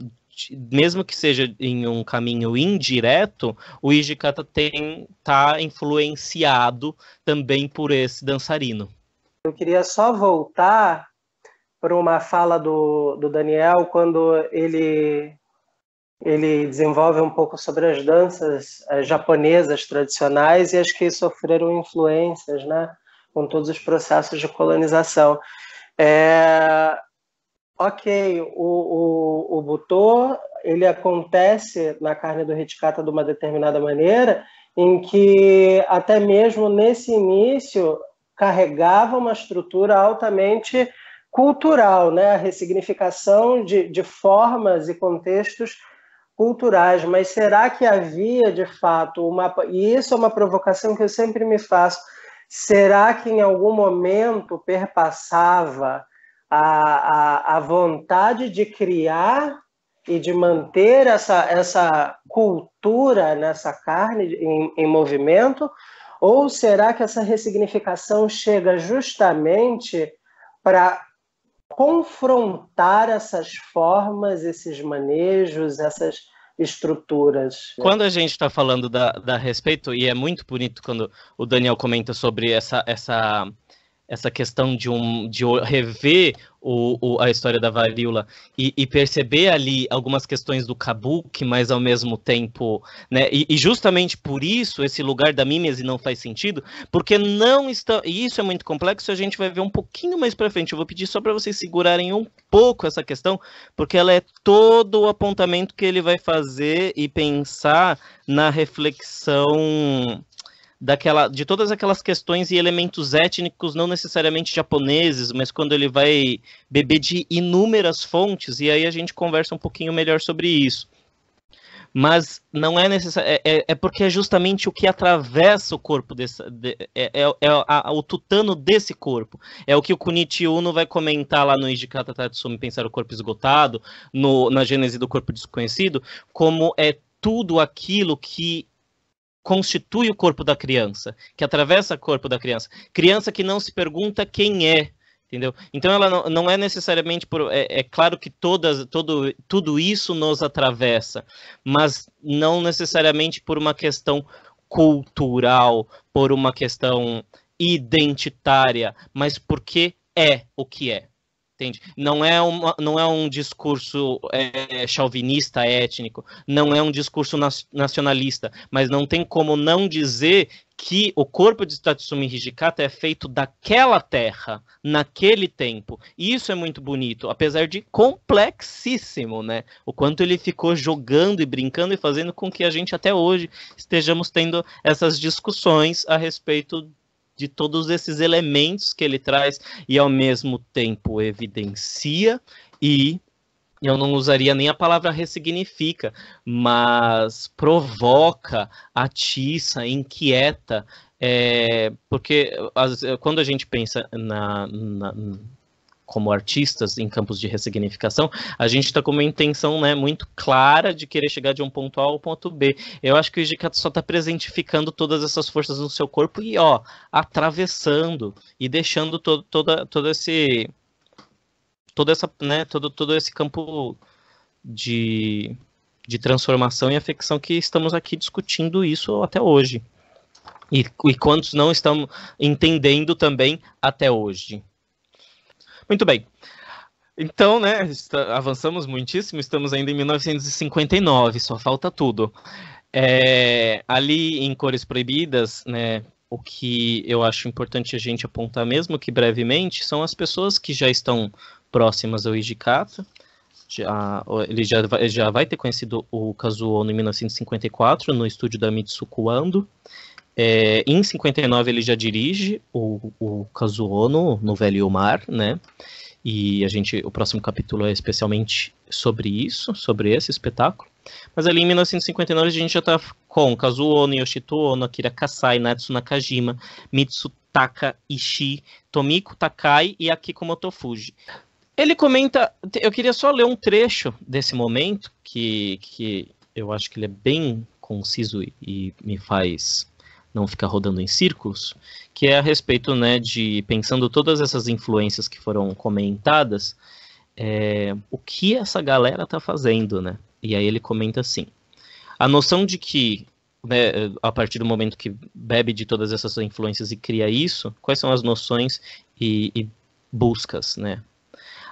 mesmo que seja em um caminho indireto, o Ijika tá, tem tá influenciado também por esse dançarino. Eu queria só voltar para uma fala do, do Daniel quando ele ele desenvolve um pouco sobre as danças eh, japonesas tradicionais e as que sofreram influências, né, com todos os processos de colonização. É, Ok, o, o, o butô, ele acontece na carne do reticata de uma determinada maneira, em que até mesmo nesse início carregava uma estrutura altamente cultural, né? a ressignificação de, de formas e contextos culturais, mas será que havia de fato uma. E isso é uma provocação que eu sempre me faço. Será que em algum momento perpassava a, a, a vontade de criar e de manter essa, essa cultura nessa carne em, em movimento? Ou será que essa ressignificação chega justamente para confrontar essas formas, esses manejos, essas estruturas. Quando a gente está falando da, da respeito, e é muito bonito quando o Daniel comenta sobre essa, essa essa questão de, um, de rever o, o, a história da varíola e, e, perceber ali algumas questões do kabuki, mas ao mesmo tempo, né? E, e justamente por isso esse lugar da mímese não faz sentido, porque não está. E isso é muito complexo. A gente vai ver um pouquinho mais para frente. Eu vou pedir só para vocês segurarem um pouco essa questão, porque ela é todo o apontamento que ele vai fazer e pensar na reflexão daquela, de todas aquelas questões e elementos étnicos, não necessariamente japoneses, mas quando ele vai beber de inúmeras fontes, e aí a gente conversa um pouquinho melhor sobre isso. Mas não é necessário. É, é, é porque é justamente o que atravessa o corpo desse. De, é, é, é a, o tutano desse corpo. É o que o Kunichi Uno vai comentar lá no Ijikata Tatsumi Pensar o Corpo Esgotado, no, na Gênese do Corpo Desconhecido, como é tudo aquilo que constitui o corpo da criança, que atravessa o corpo da criança. Criança que não se pergunta quem é, entendeu? Então ela não, não é necessariamente por, é, é, claro que todas, todo, tudo isso nos atravessa, mas não necessariamente por uma questão cultural, por uma questão identitária, mas porque é o que é. Entende? Não é, uma, não é um discurso é, chauvinista étnico, não é um discurso nacionalista, mas não tem como não dizer que o corpo de Tatsumi Hijikata é feito daquela terra, naquele tempo. E isso é muito bonito, apesar de complexíssimo, né? O quanto ele ficou jogando e brincando e fazendo com que a gente até hoje estejamos tendo essas discussões a respeito de todos esses elementos que ele traz e ao mesmo tempo evidencia e eu não usaria nem a palavra ressignifica, mas provoca, atiça, inquieta, é, porque as, quando a gente pensa na, na como artistas em campos de ressignificação, a gente está com uma intenção né, muito clara de querer chegar de um ponto A ao ponto B. Eu acho que o Ijicato só está presentificando todas essas forças no seu corpo e, ó, atravessando e deixando todo, toda, todo esse. Toda essa, né, todo, todo esse campo de, de transformação e afecção que estamos aqui discutindo isso até hoje. E, e quantos não estão entendendo também até hoje. Muito bem. Então, né, avançamos muitíssimo, estamos ainda em 1959, só falta tudo. É, ali em Cores Proibidas, né, o que eu acho importante a gente apontar, mesmo que brevemente, são as pessoas que já estão próximas ao Ijikata. Já, ele já vai, já vai ter conhecido o Kazuo em 1954, no estúdio da Mitsuko Ando. É, em 59 ele já dirige o, o Kazuo no, no Velho Mar, né? E a gente, o próximo capítulo é especialmente sobre isso, sobre esse espetáculo. Mas ali em 1959 a gente já está com Kazuo Ono, Yoshito Ono, Akira Kasai, Natsu Nakajima, Mitsutaka Ishii, Tomiko Takai e Akiko Motofuji. Ele comenta, eu queria só ler um trecho desse momento que, que eu acho que ele é bem conciso e me faz não ficar rodando em círculos, que é a respeito né, de, pensando todas essas influências que foram comentadas, é, o que essa galera tá fazendo, né? E aí ele comenta assim, a noção de que né, a partir do momento que bebe de todas essas influências e cria isso, quais são as noções e, e buscas, né?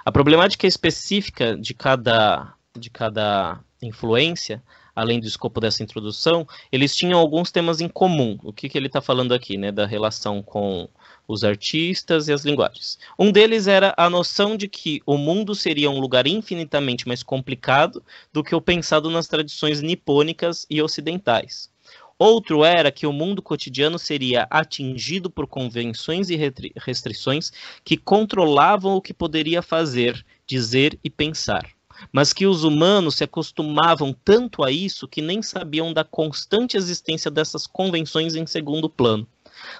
A problemática específica de cada, de cada influência além do escopo dessa introdução, eles tinham alguns temas em comum. O que, que ele está falando aqui, né, da relação com os artistas e as linguagens. Um deles era a noção de que o mundo seria um lugar infinitamente mais complicado do que o pensado nas tradições nipônicas e ocidentais. Outro era que o mundo cotidiano seria atingido por convenções e restrições que controlavam o que poderia fazer, dizer e pensar mas que os humanos se acostumavam tanto a isso que nem sabiam da constante existência dessas convenções em segundo plano.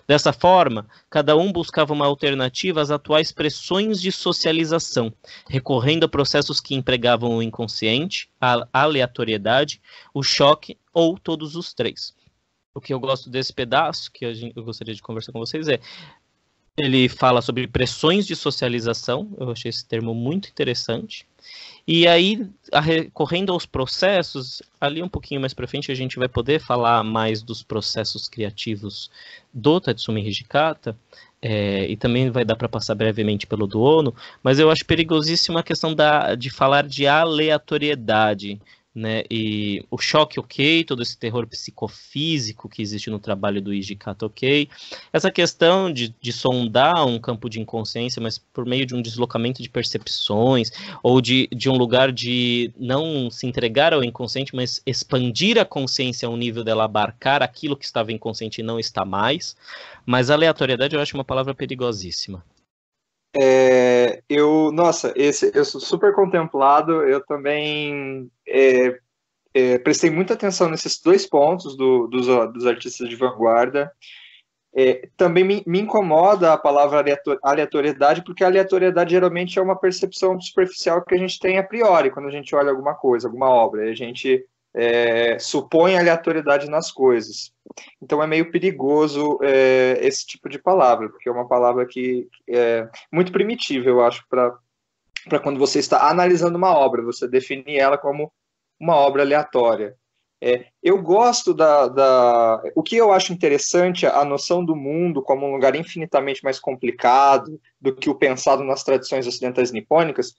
Dessa forma, cada um buscava uma alternativa às atuais pressões de socialização, recorrendo a processos que empregavam o inconsciente, a aleatoriedade, o choque ou todos os três. O que eu gosto desse pedaço, que eu gostaria de conversar com vocês, é ele fala sobre pressões de socialização, eu achei esse termo muito interessante. E aí, recorrendo aos processos, ali um pouquinho mais para frente a gente vai poder falar mais dos processos criativos do Tatsumi Hijikata, é, e também vai dar para passar brevemente pelo do ONU, mas eu acho perigosíssima a questão da, de falar de aleatoriedade, né? E o choque ok, todo esse terror psicofísico que existe no trabalho do Iji ok, essa questão de, de sondar um campo de inconsciência, mas por meio de um deslocamento de percepções, ou de, de um lugar de não se entregar ao inconsciente, mas expandir a consciência ao nível dela abarcar aquilo que estava inconsciente e não está mais, mas aleatoriedade eu acho uma palavra perigosíssima. É, eu, nossa, esse, eu sou super contemplado. Eu também é, é, prestei muita atenção nesses dois pontos do, dos, dos, artistas de vanguarda. É, também me, me, incomoda a palavra aleatoriedade, porque a aleatoriedade geralmente é uma percepção superficial que a gente tem a priori quando a gente olha alguma coisa, alguma obra. A gente é, supõe aleatoriedade nas coisas. Então é meio perigoso é, esse tipo de palavra, porque é uma palavra que é muito primitiva, eu acho, para quando você está analisando uma obra, você definir ela como uma obra aleatória. É, eu gosto da, da. O que eu acho interessante, é a noção do mundo como um lugar infinitamente mais complicado do que o pensado nas tradições ocidentais nipônicas,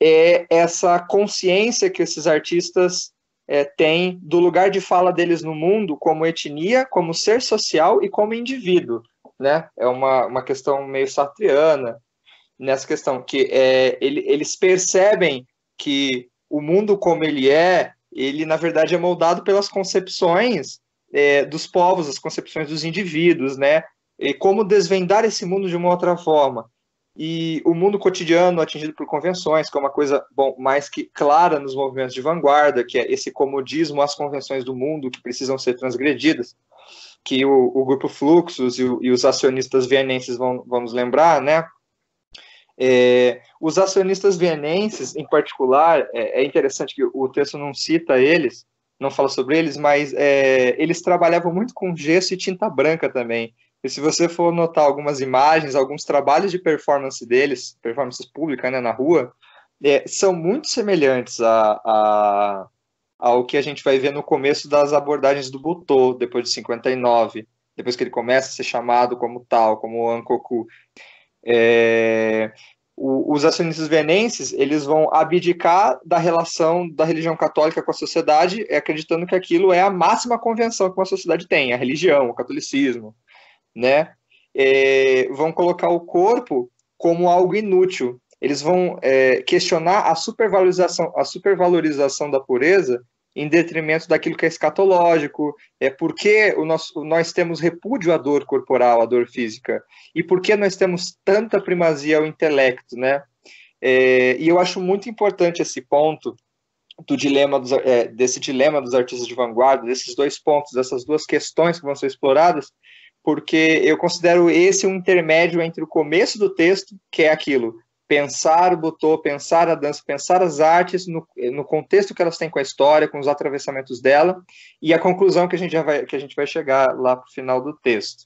é essa consciência que esses artistas é, tem do lugar de fala deles no mundo como etnia, como ser social e como indivíduo. Né? É uma, uma questão meio sartriana nessa questão, que é, ele, eles percebem que o mundo como ele é, ele na verdade é moldado pelas concepções é, dos povos, as concepções dos indivíduos, né? E como desvendar esse mundo de uma outra forma e o mundo cotidiano atingido por convenções, que é uma coisa bom, mais que clara nos movimentos de vanguarda, que é esse comodismo às convenções do mundo que precisam ser transgredidas, que o, o grupo Fluxos e, o, e, os acionistas vienenses vão, vamos lembrar, né? É, os acionistas vienenses, em particular, é, é, interessante que o texto não cita eles, não fala sobre eles, mas é, eles trabalhavam muito com gesso e tinta branca também. E se você for notar algumas imagens, alguns trabalhos de performance deles, performances públicas né, na rua, é, são muito semelhantes a, a, ao que a gente vai ver no começo das abordagens do Butô, depois de 59, depois que ele começa a ser chamado como tal, como Ankoku. É, os acionistas venenses eles vão abdicar da relação da religião católica com a sociedade, acreditando que aquilo é a máxima convenção que uma sociedade tem, a religião, o catolicismo né? É, vão colocar o corpo como algo inútil. Eles vão é, questionar a supervalorização, a supervalorização da pureza em detrimento daquilo que é escatológico, é porque o nosso, nós temos repúdio à dor corporal, à dor física, e porque nós temos tanta primazia ao intelecto, né? É, e eu acho muito importante esse ponto do dilema dos, é, desse dilema dos artistas de vanguarda, desses dois pontos, dessas duas questões que vão ser exploradas, porque eu considero esse um intermédio entre o começo do texto, que é aquilo, pensar o Butô, pensar a dança, pensar as artes no, no, contexto que elas têm com a história, com os atravessamentos dela, e a conclusão que a gente, já vai, que a gente vai chegar lá para o final do texto.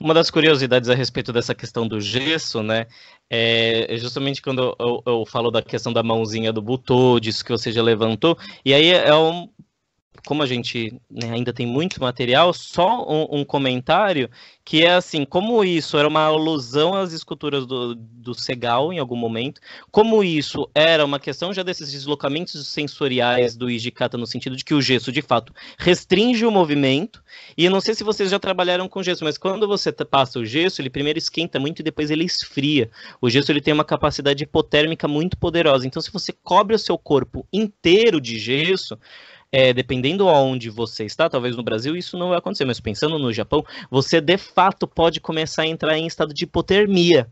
Uma das curiosidades a respeito dessa questão do gesso, né, é, é justamente quando eu, eu, eu falo da questão da mãozinha do Butô, disso que você já levantou, e aí é um, como a gente né, ainda tem muito material, só um, um, comentário que é assim, como isso era uma alusão às esculturas do, do Segal em algum momento, como isso era uma questão já desses deslocamentos sensoriais do Ijikata no sentido de que o gesso de fato restringe o movimento, e eu não sei se vocês já trabalharam com gesso, mas quando você passa o gesso, ele primeiro esquenta muito e depois ele esfria. O gesso ele tem uma capacidade hipotérmica muito poderosa, então se você cobre o seu corpo inteiro de gesso, é, dependendo aonde você está, talvez no Brasil isso não vai acontecer, mas pensando no Japão, você de fato pode começar a entrar em estado de hipotermia.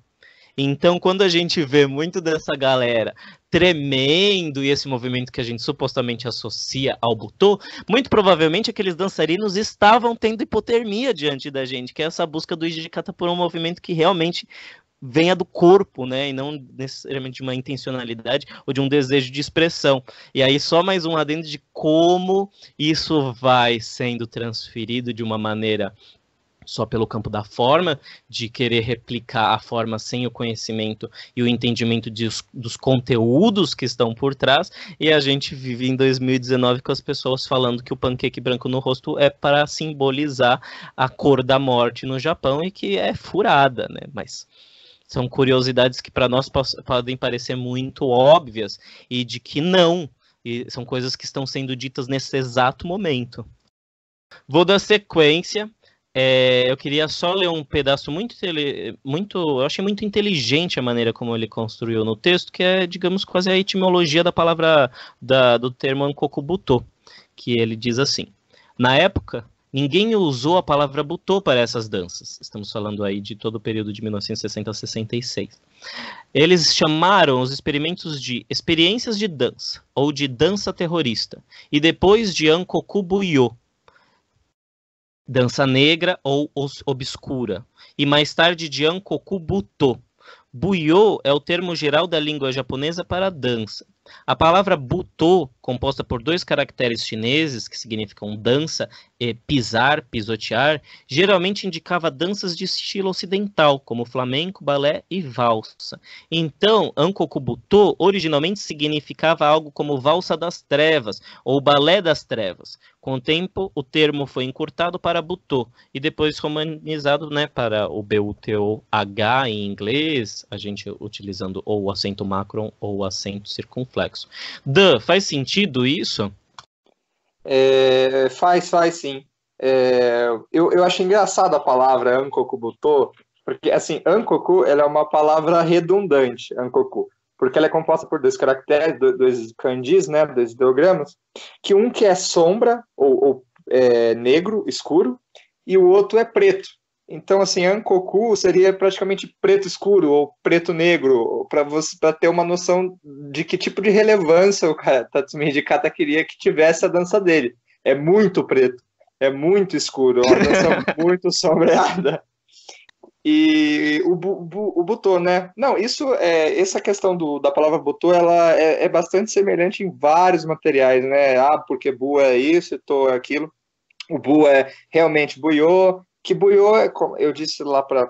Então, quando a gente vê muito dessa galera tremendo e esse movimento que a gente supostamente associa ao Butô, muito provavelmente aqueles dançarinos estavam tendo hipotermia diante da gente, que é essa busca do Ijikata por um movimento que realmente venha do corpo, né, e não necessariamente de uma intencionalidade ou de um desejo de expressão. E aí só mais um adendo de como isso vai sendo transferido de uma maneira só pelo campo da forma, de querer replicar a forma sem o conhecimento e o entendimento de, dos conteúdos que estão por trás, e a gente vive em 2019 com as pessoas falando que o pancake branco no rosto é para simbolizar a cor da morte no Japão e que é furada, né? Mas são curiosidades que para nós podem parecer muito óbvias e de que não. E são coisas que estão sendo ditas nesse exato momento. Vou dar sequência. É, eu queria só ler um pedaço muito, muito. Eu achei muito inteligente a maneira como ele construiu no texto, que é, digamos, quase a etimologia da palavra da, do termo Ankokubuto, que ele diz assim: Na época, Ninguém usou a palavra butô para essas danças. Estamos falando aí de todo o período de 1960 a 66. Eles chamaram os experimentos de experiências de dança ou de dança terrorista e depois de Ankokubuyo, dança negra ou obscura, e mais tarde de Ankokubuto. Buyo é o termo geral da língua japonesa para dança. A palavra butô composta por dois caracteres chineses que significam dança, e pisar, pisotear, geralmente indicava danças de estilo ocidental, como flamenco, balé e valsa. Então, Ankokubuto originalmente significava algo como valsa das trevas ou balé das trevas. Com o tempo, o termo foi encurtado para butô e depois romanizado né, para o B-U-T-O-H em inglês, a gente utilizando ou o acento macron ou o acento circunflexo. Dan, faz sentido sentido isso? É, faz, faz sim. É, eu, eu acho engraçada a palavra Ankoku Butô, porque, assim, Ankoku ela é uma palavra redundante, Ankoku, porque ela é composta por dois caracteres, dois kanjis, né, dois ideogramas, que um que é sombra, ou, ou é, negro, escuro, e o outro é preto, então, assim, Ankoku seria praticamente preto escuro ou preto negro, para você pra ter uma noção de que tipo de relevância o cara, Tatsumi de queria que tivesse a dança dele. É muito preto, é muito escuro, é uma dança muito sombreada. E o, bu, o Butô, né? Não, isso é essa questão do, da palavra Butô, ela é, é bastante semelhante em vários materiais, né? Ah, porque Bu é isso, Tô é aquilo. O Bu é realmente Buiô, que Buiô, é, eu disse lá para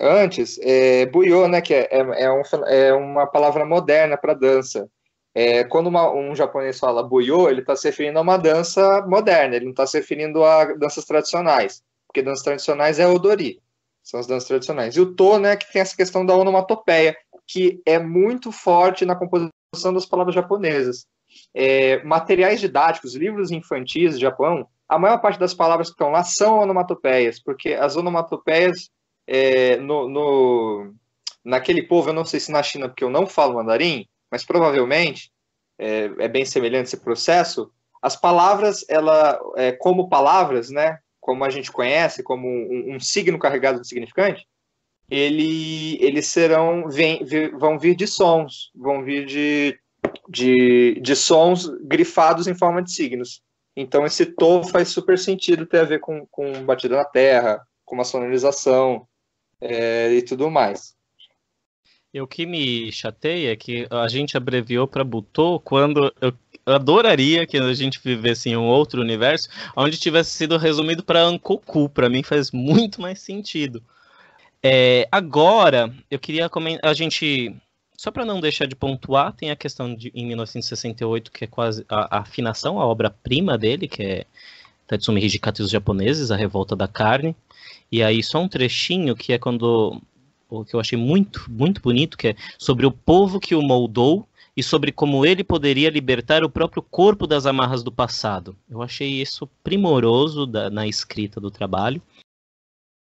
antes, é, Buiô, né, que é, é, é um, é uma palavra moderna para dança. É, quando uma, um japonês fala Buiô, ele está se referindo a uma dança moderna, ele não está se referindo a danças tradicionais, porque danças tradicionais é odori, são as danças tradicionais. E o To, né, que tem essa questão da onomatopeia, que é muito forte na composição das palavras japonesas. É, materiais didáticos, livros infantis do Japão, a maior parte das palavras que estão lá são onomatopeias, porque as onomatopeias é, no, no, naquele povo, eu não sei se na China, porque eu não falo mandarim, mas provavelmente é, é bem semelhante esse processo. As palavras, ela, é, como palavras, né, como a gente conhece, como um, um signo carregado de significante, ele, eles serão vem, vão vir de sons, vão vir de, de, de sons grifados em forma de signos. Então esse To faz super sentido ter a ver com, com batida na terra, com uma sonorização é, e tudo mais. E o que me chateia é que a gente abreviou para Butô quando eu adoraria que a gente vivesse em um outro universo onde tivesse sido resumido para Ankoku. Para mim faz muito mais sentido. É, agora, eu queria comentar. A gente só para não deixar de pontuar, tem a questão de em 1968 que é quase a, a afinação, a obra-prima dele, que é Tatsumi Hijikata e os japoneses, a revolta da carne. E aí só um trechinho que é quando o que eu achei muito muito bonito, que é sobre o povo que o moldou e sobre como ele poderia libertar o próprio corpo das amarras do passado. Eu achei isso primoroso da, na escrita do trabalho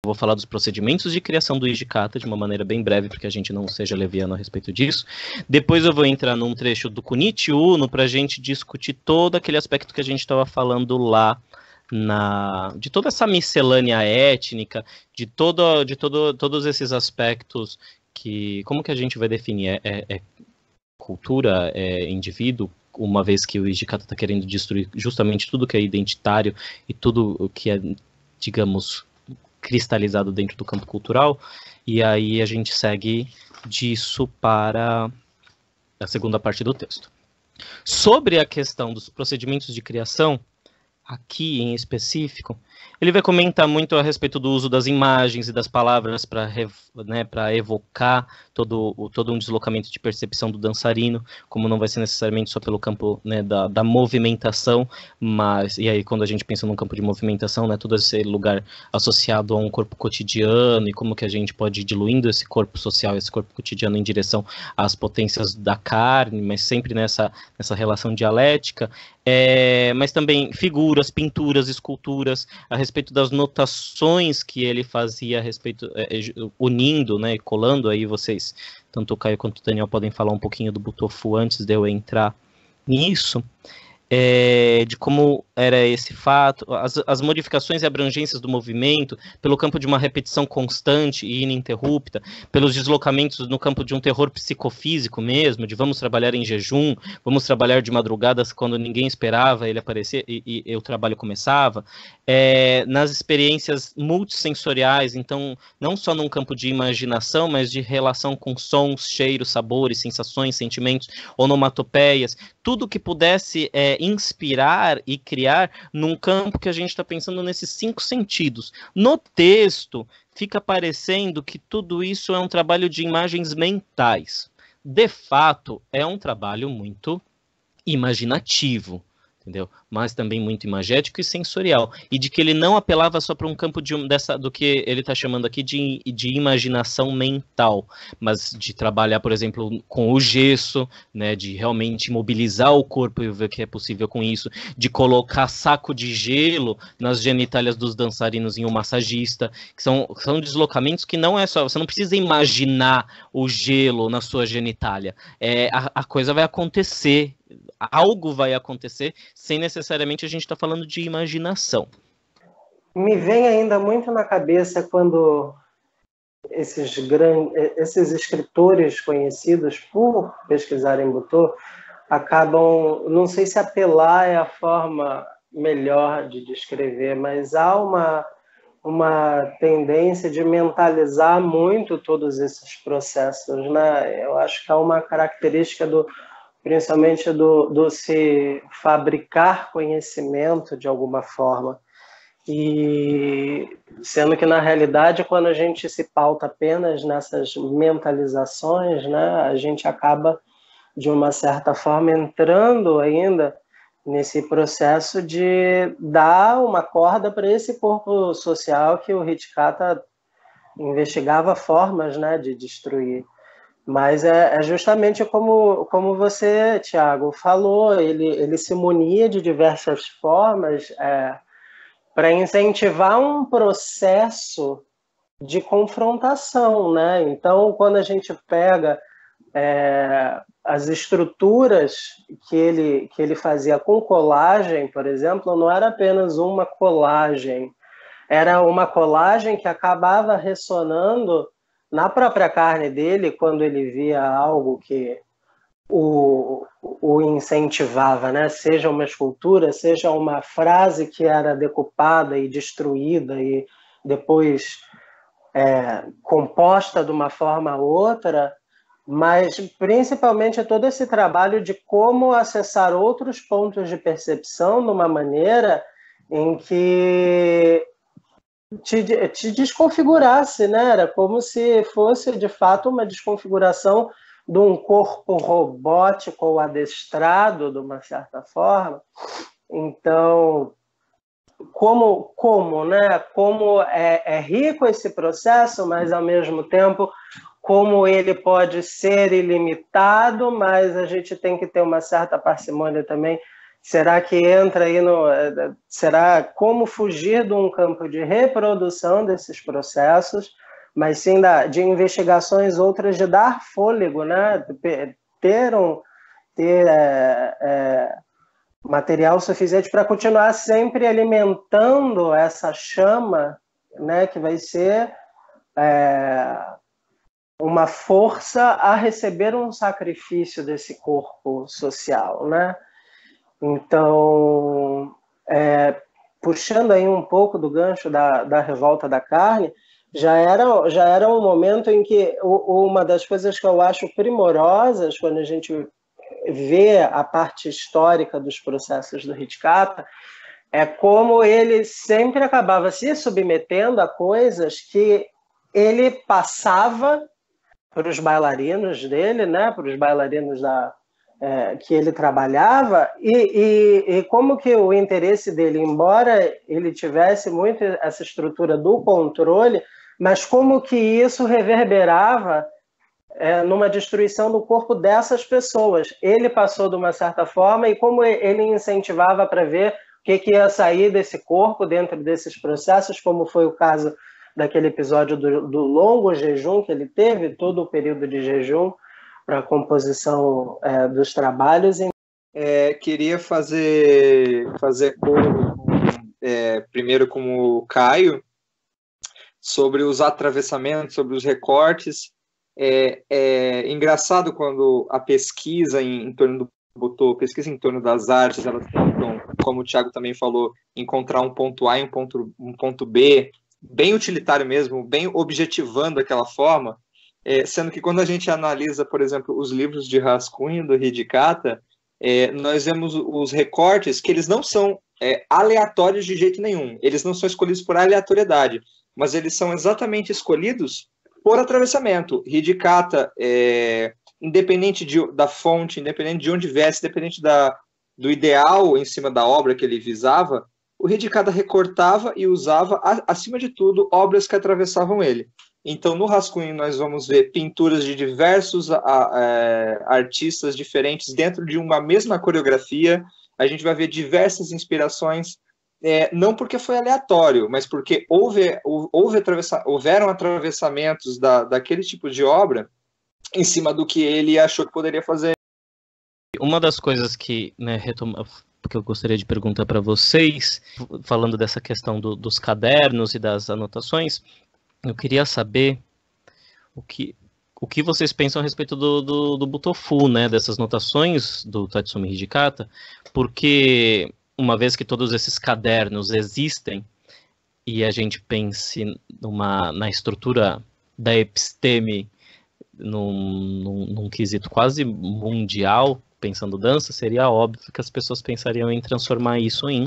vou falar dos procedimentos de criação do Ijikata de uma maneira bem breve, porque a gente não seja leviano a respeito disso. Depois eu vou entrar num trecho do Kunichi Uno para a gente discutir todo aquele aspecto que a gente estava falando lá na, de toda essa miscelânea étnica, de, todo, de todo, todos esses aspectos que. Como que a gente vai definir? É, é, é cultura, é indivíduo, uma vez que o Ijikata está querendo destruir justamente tudo que é identitário e tudo o que é, digamos, cristalizado dentro do campo cultural, e aí a gente segue disso para a segunda parte do texto. Sobre a questão dos procedimentos de criação, aqui em específico, ele vai comentar muito a respeito do uso das imagens e das palavras para né, evocar todo, o, todo um deslocamento de percepção do dançarino, como não vai ser necessariamente só pelo campo né, da, da, movimentação, mas e aí quando a gente pensa num campo de movimentação, né, todo esse lugar associado a um corpo cotidiano e como que a gente pode ir diluindo esse corpo social, esse corpo cotidiano em direção às potências da carne, mas sempre nessa, nessa relação dialética, é, mas também figuras, pinturas, esculturas, a respeito das notações que ele fazia a respeito, é, é, unindo, né, colando aí vocês, tanto o Caio quanto o Daniel podem falar um pouquinho do Butofu antes de eu entrar nisso é, de como era esse fato, as, as, modificações e abrangências do movimento, pelo campo de uma repetição constante e ininterrupta, pelos deslocamentos no campo de um terror psicofísico mesmo, de vamos trabalhar em jejum, vamos trabalhar de madrugadas quando ninguém esperava ele aparecer e, e, e o trabalho começava, é, nas experiências multissensoriais, então não só num campo de imaginação, mas de relação com sons, cheiros, sabores, sensações, sentimentos, onomatopeias, tudo que pudesse é, inspirar e criar num campo que a gente está pensando nesses cinco sentidos. No texto, fica parecendo que tudo isso é um trabalho de imagens mentais. De fato, é um trabalho muito imaginativo entendeu? Mas também muito imagético e sensorial e de que ele não apelava só para um campo de, dessa do que ele está chamando aqui de, de imaginação mental, mas de trabalhar, por exemplo, com o gesso, né, de realmente mobilizar o corpo e ver o que é possível com isso, de colocar saco de gelo nas genitálias dos dançarinos em um massagista, que são, são deslocamentos que não é só, você não precisa imaginar o gelo na sua genitália, é, a, a coisa vai acontecer, algo vai acontecer, sem necessariamente a gente estar tá falando de imaginação. Me vem ainda muito na cabeça quando esses, grandes, esses escritores conhecidos por pesquisarem Butô acabam, não sei se apelar é a forma melhor de descrever, mas há uma, uma tendência de mentalizar muito todos esses processos. Né? Eu acho que há uma característica do principalmente do, do se fabricar conhecimento de alguma forma. E sendo que na realidade, quando a gente se pauta apenas nessas mentalizações, né, a gente acaba de uma certa forma entrando ainda nesse processo de dar uma corda para esse corpo social que o Hitkata investigava formas, né, de destruir. Mas é, é, justamente como, como você, Tiago, falou, ele, ele se munia de diversas formas é, para incentivar um processo de confrontação, né? Então, quando a gente pega é, as estruturas que ele, que ele fazia com colagem, por exemplo, não era apenas uma colagem, era uma colagem que acabava ressonando na própria carne dele, quando ele via algo que o, o incentivava, né? seja uma escultura, seja uma frase que era decupada e destruída e depois é, composta de uma forma ou outra, mas principalmente todo esse trabalho de como acessar outros pontos de percepção de uma maneira em que te, te desconfigurasse, né? Era como se fosse de fato uma desconfiguração de um corpo robótico ou adestrado, de uma certa forma. Então, como, como, né? Como é, é rico esse processo, mas ao mesmo tempo como ele pode ser ilimitado, mas a gente tem que ter uma certa parcimônia também Será que entra aí no. Eh, eh, será como fugir de um campo de reprodução desses processos, mas sim da, de investigações outras, de dar fôlego, né? ter, um, ter é, é, material suficiente para continuar sempre alimentando essa chama, né? que vai ser é, uma força a receber um sacrifício desse corpo social. Né? Então, é, puxando aí um pouco do gancho da, da revolta da carne, já era, já era um momento em que uma das coisas que eu acho primorosas quando a gente vê a parte histórica dos processos do Hitchcata é como ele sempre acabava se submetendo a coisas que ele passava para os bailarinos dele, né, para os bailarinos da, é, que ele trabalhava e, e, e, como que o interesse dele, embora ele tivesse muito essa estrutura do controle, mas como que isso reverberava é, numa destruição do corpo dessas pessoas. Ele passou de uma certa forma e como ele incentivava para ver o que, que ia sair desse corpo dentro desses processos, como foi o caso daquele episódio do, do longo jejum que ele teve, todo o período de jejum, para a composição é, dos trabalhos. É, queria fazer fazer é, primeiro com o Caio sobre os atravessamentos, sobre os recortes. É, é engraçado quando a pesquisa em, em torno do botou pesquisa em torno das artes, elas tentam, como o Thiago também falou, encontrar um ponto A e um ponto, um ponto B, bem utilitário mesmo, bem objetivando aquela forma. É, sendo que quando a gente analisa, por exemplo, os livros de rascunho do Ridicata, é, nós vemos os recortes que eles não são é, aleatórios de jeito nenhum. Eles não são escolhidos por aleatoriedade, mas eles são exatamente escolhidos por atravessamento. Ridicata, é, independente de, da fonte, independente de onde viesse, independente da, do ideal em cima da obra que ele visava, o Ridicata recortava e usava, acima de tudo, obras que atravessavam ele. Então, no rascunho, nós vamos ver pinturas de diversos a, a, é, artistas diferentes dentro de uma mesma coreografia. A gente vai ver diversas inspirações, é, não porque foi aleatório, mas porque houve, houve atravessa, houveram atravessamentos da, daquele tipo de obra em cima do que ele achou que poderia fazer. Uma das coisas que, né, retoma, que eu gostaria de perguntar para vocês, falando dessa questão do, dos cadernos e das anotações, eu queria saber o que, o que vocês pensam a respeito do, do, do Butofu, né? Dessas notações do Tatsumi Hidikata, porque uma vez que todos esses cadernos existem e a gente pense numa, na estrutura da episteme num, num, num quesito quase mundial, pensando dança, seria óbvio que as pessoas pensariam em transformar isso em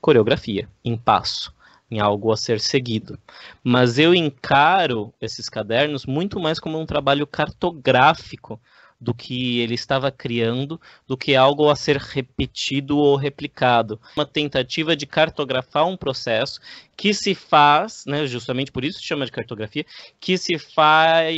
coreografia, em passo em algo a ser seguido. Mas eu encaro esses cadernos muito mais como um trabalho cartográfico do que ele estava criando, do que algo a ser repetido ou replicado. Uma tentativa de cartografar um processo que se faz, né, justamente por isso se chama de cartografia, que se faz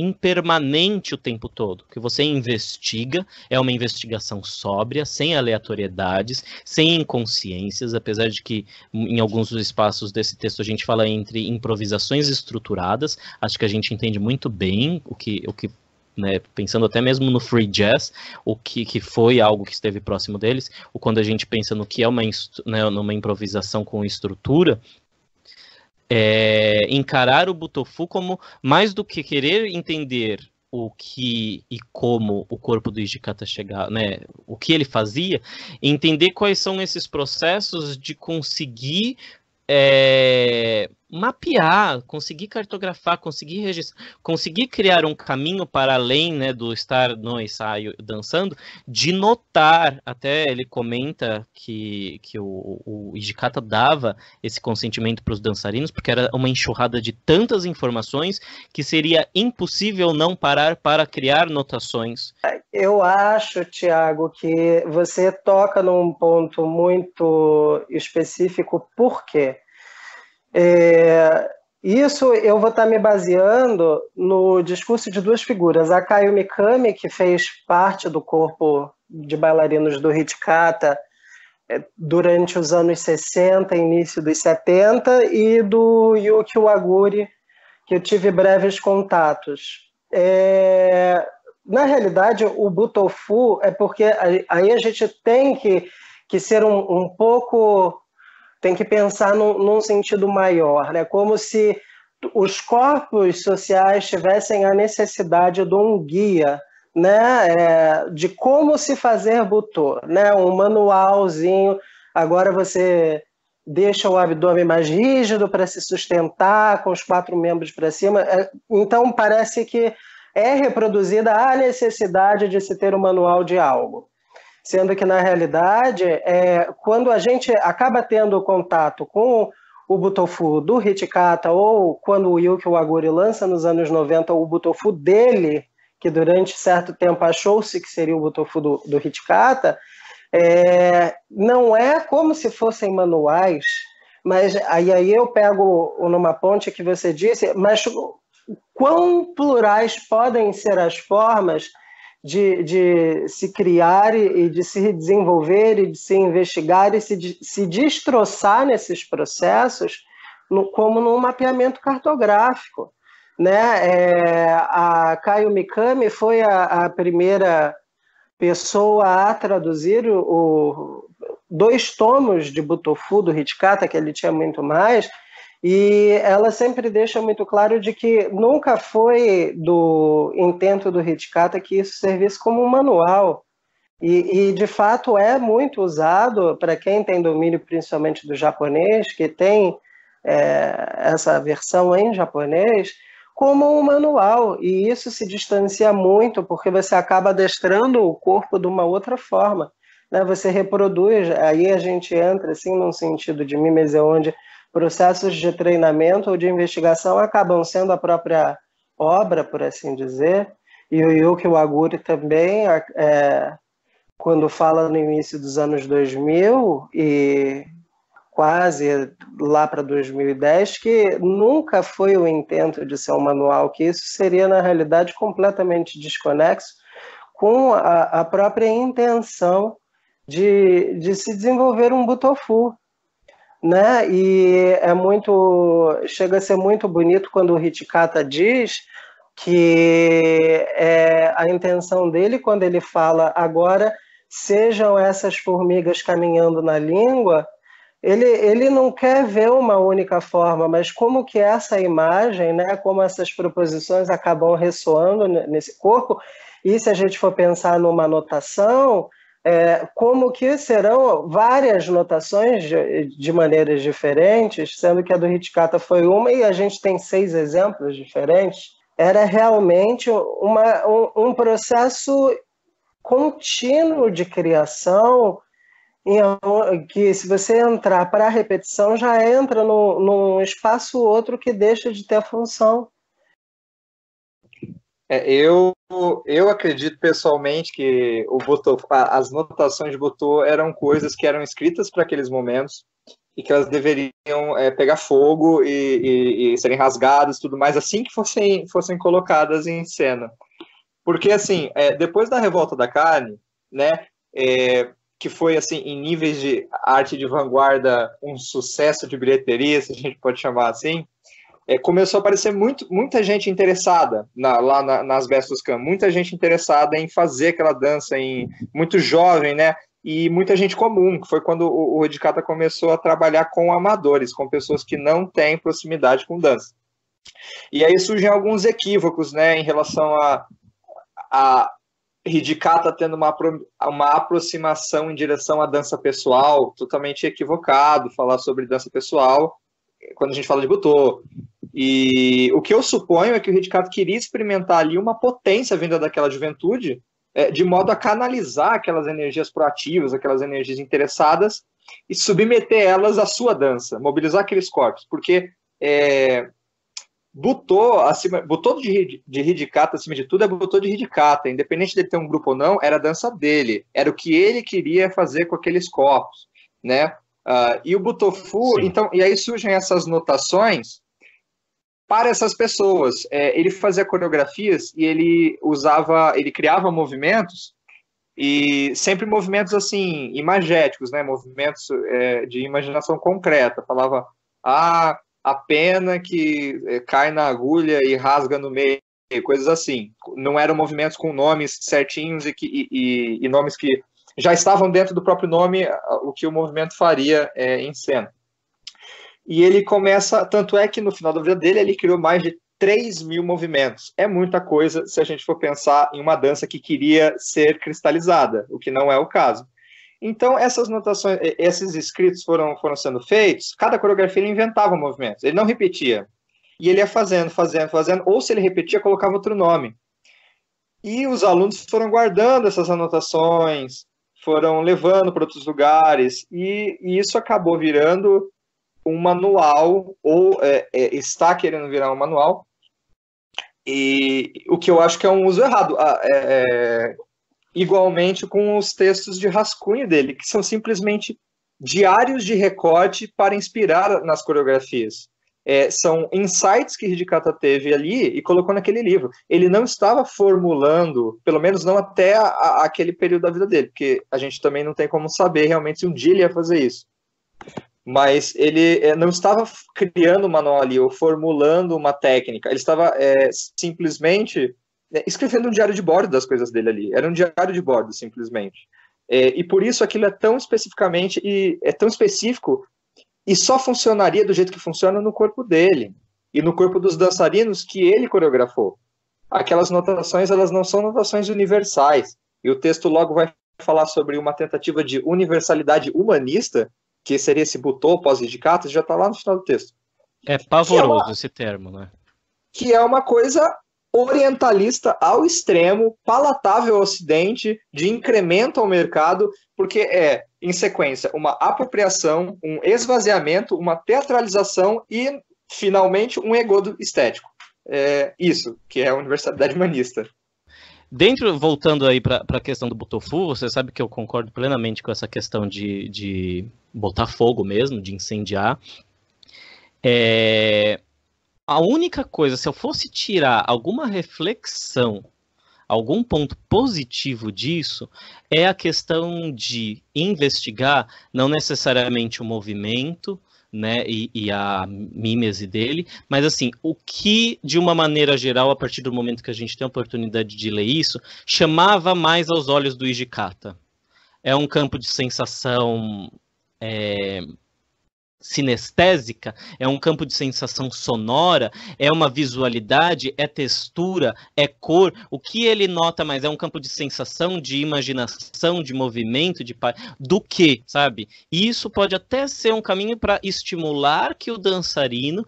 impermanente o tempo todo, que você investiga, é uma investigação sóbria, sem aleatoriedades, sem inconsciências, apesar de que hum, em alguns dos espaços desse texto a gente fala entre improvisações estruturadas, acho que a gente entende muito bem o que, o que né, pensando até mesmo no free jazz, o que, que foi algo que esteve próximo deles, ou quando a gente pensa no que é uma, né, numa improvisação com estrutura, é, encarar o Butofu como mais do que querer entender o que e como o corpo do Ijikata chegava, né? O que ele fazia, entender quais são esses processos de conseguir é, mapear, conseguir cartografar, conseguir registrar, conseguir criar um caminho para além né, do estar no ensaio dançando, de notar, até ele comenta que, que o, o Ijikata dava esse consentimento para os dançarinos, porque era uma enxurrada de tantas informações que seria impossível não parar para criar notações. Eu acho, Tiago, que você toca num ponto muito específico, por quê? É, isso eu vou estar tá me baseando no discurso de duas figuras, a Kayo Mikami, que fez parte do corpo de bailarinos do Hitkata é, durante os anos 60, início dos 70, e do Yuki Waguri, que eu tive breves contatos. É, na realidade, o Butofu é porque aí a gente tem que, que ser um, um pouco tem que pensar num, num sentido maior, né? como se os corpos sociais tivessem a necessidade de um guia né, é, de como se fazer butô, né, um manualzinho. Agora você deixa o abdômen mais rígido para se sustentar, com os quatro membros para cima. É, então parece que é reproduzida a necessidade de se ter um manual de algo sendo que na realidade, é, quando a gente acaba tendo contato com o Butofu do Hitikata, ou quando o Yuki Waguri lança nos anos 90 o Butofu dele, que durante certo tempo achou-se que seria o Butofu do, do Hitikata, é, não é como se fossem manuais, mas aí, aí eu pego numa ponte que você disse, mas quão plurais podem ser as formas de, de se criar e de se desenvolver e de se investigar e se, de, se destroçar nesses processos, no, como num mapeamento cartográfico. Né? É, a Caio Mikami foi a, a, primeira pessoa a traduzir o, o dois tomos de Butofu do Hitkata, que ele tinha muito mais, e ela sempre deixa muito claro de que nunca foi do intento do Hitchcata que isso servisse como um manual. E, e de fato é muito usado para quem tem domínio principalmente do japonês, que tem é, essa versão em japonês, como um manual. E isso se distancia muito, porque você acaba adestrando o corpo de uma outra forma. Né? Você reproduz, aí a gente entra assim num sentido de mimese onde processos de treinamento ou de investigação acabam sendo a própria obra, por assim dizer, e o Yuki Waguri também, é, quando fala no início dos anos 2000 e quase lá para 2010, que nunca foi o intento de ser um manual, que isso seria, na realidade, completamente desconexo com a, a própria intenção de, de se desenvolver um butofu, né? E é muito, chega a ser muito bonito quando o Hitikata diz que é a intenção dele quando ele fala agora sejam essas formigas caminhando na língua, ele, ele não quer ver uma única forma, mas como que essa imagem, né, como essas proposições acabam ressoando nesse corpo, e se a gente for pensar numa notação, é, como que serão várias notações de, de, maneiras diferentes, sendo que a do Hitchcata foi uma e a gente tem seis exemplos diferentes, era realmente uma, um, um processo contínuo de criação, em, que se você entrar para a repetição, já entra num, num espaço outro que deixa de ter função. É, eu, eu acredito pessoalmente que o as notações de Botô eram coisas que eram escritas para aqueles momentos e que elas deveriam é, pegar fogo e, e, e, serem rasgadas tudo mais assim que fossem, fossem colocadas em cena. Porque, assim, é, depois da Revolta da Carne, né, é, que foi assim em níveis de arte de vanguarda um sucesso de bilheteria, se a gente pode chamar assim, é, começou a aparecer muito, muita gente interessada na, lá na, na Cam Camp, muita gente interessada em fazer aquela dança, em muito jovem, né? E muita gente comum, que foi quando o, o Rodicata começou a trabalhar com amadores, com pessoas que não têm proximidade com dança. E aí surgem alguns equívocos, né, em relação a, a Ridicata tendo uma, uma aproximação em direção à dança pessoal, totalmente equivocado, falar sobre dança pessoal, quando a gente fala de Butô. E o que eu suponho é que o Ridicato queria experimentar ali uma potência vinda daquela juventude, é, de modo a canalizar aquelas energias proativas, aquelas energias interessadas, e submeter elas à sua dança, mobilizar aqueles corpos. Porque é, Butô, acima, Butô de, de Ridicata, acima de tudo, é Butô de Ridicata. Independente de ter um grupo ou não, era a dança dele. Era o que ele queria fazer com aqueles corpos, né? Uh, e o Butofu, Sim. então, e aí surgem essas notações para essas pessoas. É, ele fazia coreografias e ele usava, ele criava movimentos e sempre movimentos assim imagéticos, né? Movimentos é, de imaginação concreta. Falava ah, a pena que é, cai na agulha e rasga no meio, coisas assim. Não eram movimentos com nomes certinhos e, que, e, e, e nomes que já estavam dentro do próprio nome o que o movimento faria é, em cena. E ele começa, tanto é que no final da vida dele ele criou mais de 3 mil movimentos. É muita coisa se a gente for pensar em uma dança que queria ser cristalizada, o que não é o caso. Então, essas notações, esses escritos foram, foram sendo feitos, cada coreografia ele inventava um ele não repetia. E ele ia fazendo, fazendo, fazendo, ou se ele repetia, colocava outro nome. E os alunos foram guardando essas anotações, foram levando para outros lugares, e, e, isso acabou virando um manual, ou é, é, está querendo virar um manual, e o que eu acho que é um uso errado. Ah, é, é, igualmente com os textos de rascunho dele, que são simplesmente diários de recorte para inspirar nas coreografias é, são insights que Hidikata teve ali e colocou naquele livro. Ele não estava formulando, pelo menos não até a, a, aquele período da vida dele, porque a gente também não tem como saber realmente se um dia ele ia fazer isso. Mas ele é, não estava criando um manual ali ou formulando uma técnica, ele estava é, simplesmente é, escrevendo um diário de bordo das coisas dele ali. Era um diário de bordo, simplesmente. É, e por isso aquilo é tão especificamente e é tão específico e só funcionaria do jeito que funciona no corpo dele e no corpo dos dançarinos que ele coreografou. Aquelas notações, elas não são notações universais, e o texto logo vai falar sobre uma tentativa de universalidade humanista, que seria esse butô pós indicato já está lá no final do texto. É pavoroso é uma... esse termo, né? Que é uma coisa orientalista ao extremo, palatável ao ocidente, de incremento ao mercado, porque é, em sequência, uma apropriação, um esvaziamento, uma teatralização e, finalmente, um egodo estético. É isso que é a universidade humanista. Dentro, voltando aí para a questão do Botofu, você sabe que eu concordo plenamente com essa questão de, de botar fogo mesmo, de incendiar. É, a única coisa, se eu fosse tirar alguma reflexão, algum ponto positivo disso, é a questão de investigar não necessariamente o movimento, né, e, e, a mímese dele, mas assim, o que, de uma maneira geral, a partir do momento que a gente tem a oportunidade de ler isso, chamava mais aos olhos do Ijikata. É um campo de sensação é, sinestésica, é um campo de sensação sonora, é uma visualidade, é textura, é cor. O que ele nota mais é um campo de sensação, de imaginação, de movimento, de do que, sabe? isso pode até ser um caminho para estimular que o dançarino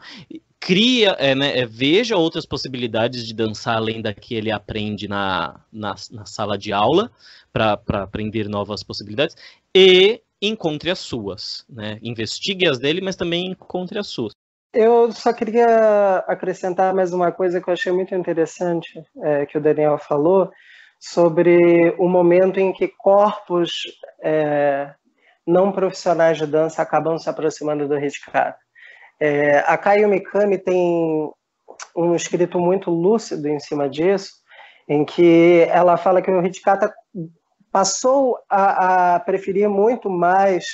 cria, é, né, é, veja outras possibilidades de dançar além da que ele aprende na, na, na sala de aula, para aprender novas possibilidades, e encontre as suas, né? Investigue as dele, mas também encontre as suas. Eu só queria acrescentar mais uma coisa que eu achei muito interessante é, que o Daniel falou sobre o momento em que corpos é, não profissionais de dança acabam se aproximando do Riscar. É, a Kayo Mikami tem um escrito muito lúcido em cima disso, em que ela fala que o Hitchcock está passou a, a preferir muito mais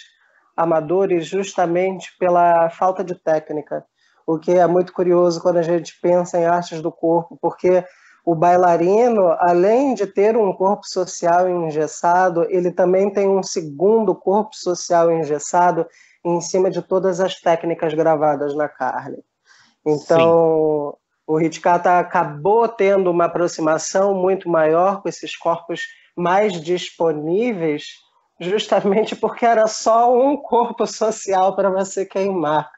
amadores justamente pela falta de técnica, o que é muito curioso quando a gente pensa em artes do corpo, porque o bailarino, além de ter um corpo social engessado, ele também tem um segundo corpo social engessado em cima de todas as técnicas gravadas na carne. Então, Sim. o Hitchcock acabou tendo uma aproximação muito maior com esses corpos mais disponíveis, justamente porque era só um corpo social para você queimar.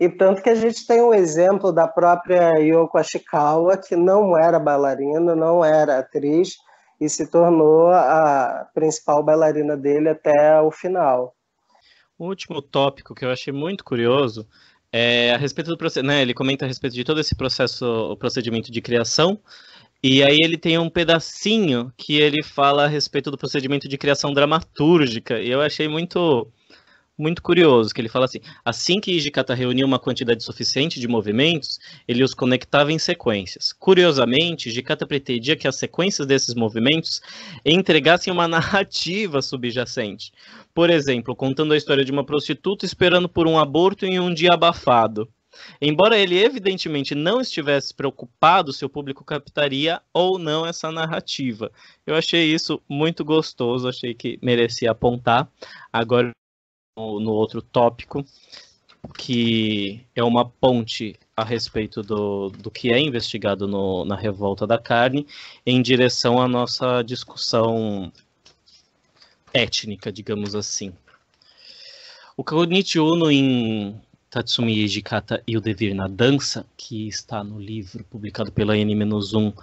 E tanto que a gente tem um exemplo da própria Yoko Ashikawa, que não era bailarina, não era atriz, e se tornou a principal bailarina dele até o final. O último tópico que eu achei muito curioso é a respeito do processo, né, ele comenta a respeito de todo esse processo, o procedimento de criação, e aí ele tem um pedacinho que ele fala a respeito do procedimento de criação dramatúrgica. E eu achei muito muito curioso, que ele fala assim: assim que Ijikata reuniu uma quantidade suficiente de movimentos, ele os conectava em sequências. Curiosamente, Ijikata pretendia que as sequências desses movimentos entregassem uma narrativa subjacente. Por exemplo, contando a história de uma prostituta esperando por um aborto em um dia abafado. Embora ele evidentemente não estivesse preocupado se o público captaria ou não essa narrativa. Eu achei isso muito gostoso, achei que merecia apontar. Agora, no outro tópico, que é uma ponte a respeito do, do que é investigado no, na Revolta da Carne em direção à nossa discussão étnica, digamos assim. O Konichi Uno, em Tatsumi Ejikata e o Devir na Dança, que está no livro publicado pela N-1,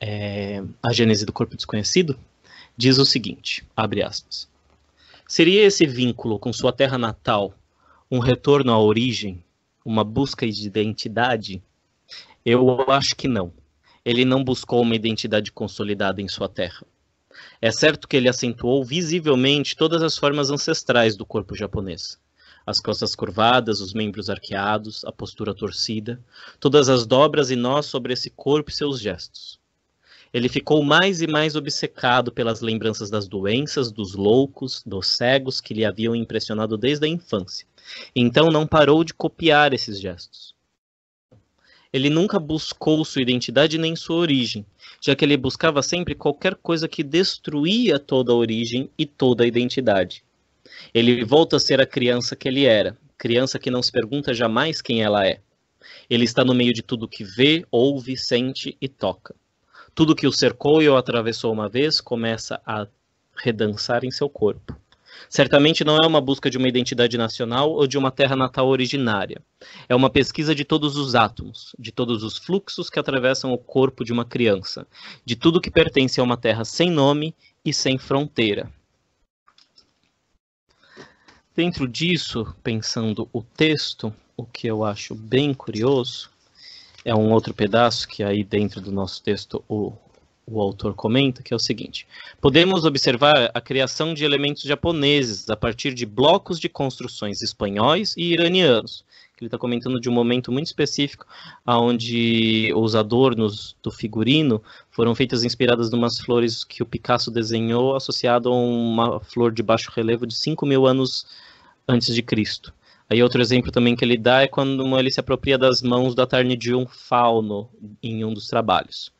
é, A Gênese do Corpo Desconhecido, diz o seguinte, abre aspas, Seria esse vínculo com sua terra natal um retorno à origem, uma busca de identidade? Eu acho que não. Ele não buscou uma identidade consolidada em sua terra. É certo que ele acentuou visivelmente todas as formas ancestrais do corpo japonês as costas curvadas, os membros arqueados, a postura torcida, todas as dobras e nós sobre esse corpo e seus gestos. Ele ficou mais e mais obcecado pelas lembranças das doenças, dos loucos, dos cegos que lhe haviam impressionado desde a infância. Então não parou de copiar esses gestos. Ele nunca buscou sua identidade nem sua origem, já que ele buscava sempre qualquer coisa que destruía toda a origem e toda a identidade. Ele volta a ser a criança que ele era, criança que não se pergunta jamais quem ela é. Ele está no meio de tudo que vê, ouve, sente e toca. Tudo que o cercou e o atravessou uma vez começa a redançar em seu corpo. Certamente não é uma busca de uma identidade nacional ou de uma terra natal originária. É uma pesquisa de todos os átomos, de todos os fluxos que atravessam o corpo de uma criança, de tudo que pertence a uma terra sem nome e sem fronteira, Dentro disso, pensando o texto, o que eu acho bem curioso, é um outro pedaço que aí dentro do nosso texto o, o autor comenta, que é o seguinte: podemos observar a criação de elementos japoneses a partir de blocos de construções espanhóis e iranianos. Ele está comentando de um momento muito específico, onde os adornos do figurino foram feitos inspiradas em umas flores que o Picasso desenhou, associado a uma flor de baixo relevo de 5 mil anos antes de Cristo. Aí outro exemplo também que ele dá é quando ele se apropria das mãos da um Fauno em um dos trabalhos.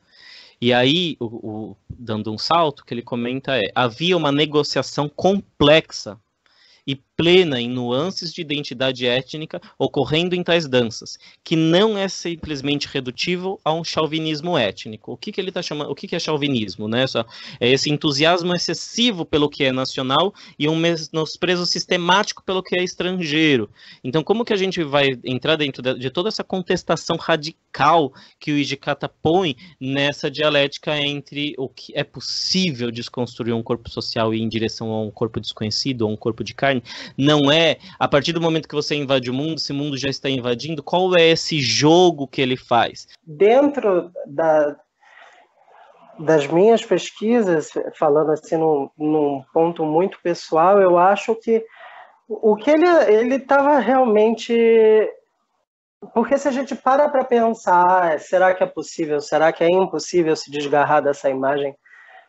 E aí, o, o, dando um salto, que ele comenta é: havia uma negociação complexa e plena em nuances de identidade étnica ocorrendo em tais danças, que não é simplesmente redutível a um chauvinismo étnico. O que, que ele está chamando? O que, que é chauvinismo? Né? é esse entusiasmo excessivo pelo que é nacional e um menosprezo sistemático pelo que é estrangeiro. Então, como que a gente vai entrar dentro de, de toda essa contestação radical que o Ijikata põe nessa dialética entre o que é possível desconstruir um corpo social e ir em direção a um corpo desconhecido, a um corpo de carne? não é. A partir do momento que você invade o mundo, esse mundo já está invadindo, qual é esse jogo que ele faz? Dentro da, das minhas pesquisas, falando assim num, num ponto muito pessoal, eu acho que o que ele estava realmente porque se a gente para para pensar, é, será que é possível, será que é impossível se desgarrar dessa imagem,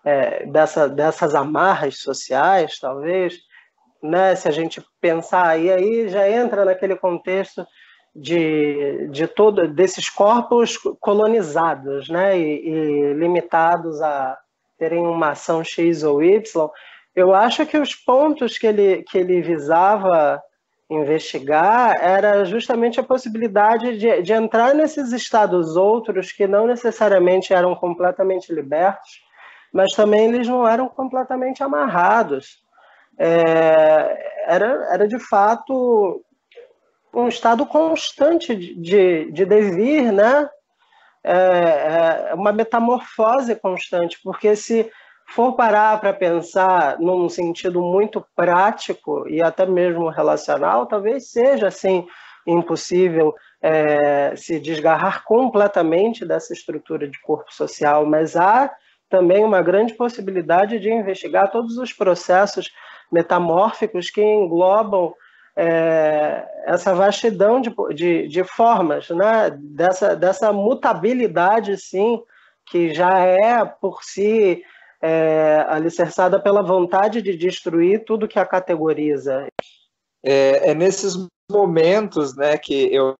é, dessa, dessas amarras sociais, talvez, né, se a gente pensar, e aí já entra naquele contexto de, de todo, desses corpos colonizados né, e, e limitados a terem uma ação X ou Y, eu acho que os pontos que ele, que ele visava investigar era justamente a possibilidade de, de entrar nesses estados outros que não necessariamente eram completamente libertos, mas também eles não eram completamente amarrados é, era, era de fato um estado constante de, de, de devir, né? É, é uma metamorfose constante, porque se for parar para pensar num sentido muito prático e até mesmo relacional, talvez seja assim impossível é, se desgarrar completamente dessa estrutura de corpo social, mas há também uma grande possibilidade de investigar todos os processos metamórficos que englobam é, essa vastidão de, de, de, formas, né? dessa, dessa mutabilidade, sim, que já é por si é, alicerçada pela vontade de destruir tudo que a categoriza. É, é nesses momentos né, que eu,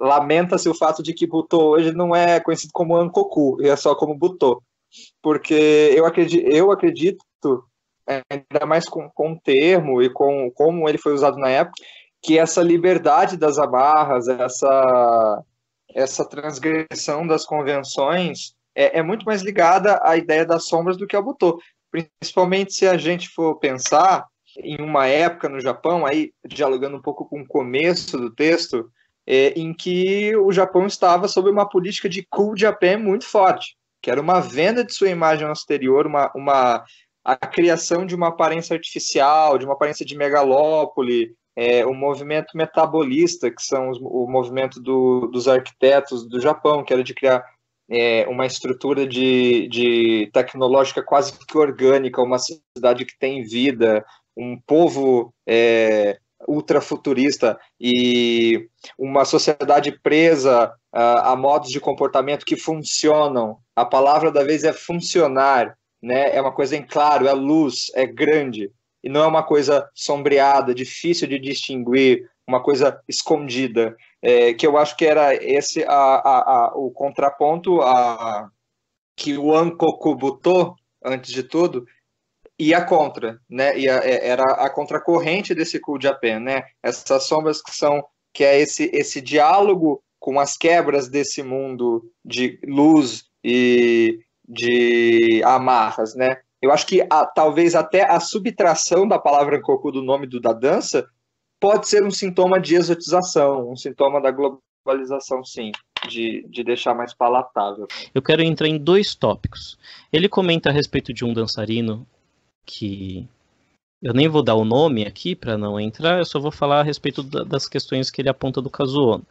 lamenta-se o fato de que Butô hoje não é conhecido como Ankoku, é só como Butô, porque eu acredito, eu acredito ainda mais com, com o termo e com como ele foi usado na época, que essa liberdade das amarras, essa, essa transgressão das convenções é, é muito mais ligada à ideia das sombras do que ao Butô. Principalmente se a gente for pensar em uma época no Japão, aí dialogando um pouco com o começo do texto, é, em que o Japão estava sob uma política de cool Japan muito forte, que era uma venda de sua imagem ao exterior, uma, uma a criação de uma aparência artificial, de uma aparência de megalópole, é, o movimento metabolista, que são os, o movimento do, dos arquitetos do Japão, que era de criar é, uma estrutura de, de tecnológica quase que orgânica, uma cidade que tem vida, um povo é, ultrafuturista e uma sociedade presa a, a modos de comportamento que funcionam. A palavra da vez é funcionar né? É uma coisa em claro, é luz, é grande e não é uma coisa sombreada, difícil de distinguir, uma coisa escondida, é, que eu acho que era esse a, a, a, o contraponto a, que o Ankoku botou, antes de tudo, ia contra, né? Ia, é, era a contracorrente desse Cool Japan, né? Essas sombras que são, que é esse, esse diálogo com as quebras desse mundo de luz e, de amarras, né? Eu acho que a, talvez até a subtração da palavra coco do nome do, da dança pode ser um sintoma de exotização, um sintoma da globalização, sim, de, de deixar mais palatável. Eu quero entrar em dois tópicos. Ele comenta a respeito de um dançarino que eu nem vou dar o nome aqui para não entrar, eu só vou falar a respeito da, das questões que ele aponta do Kazuono.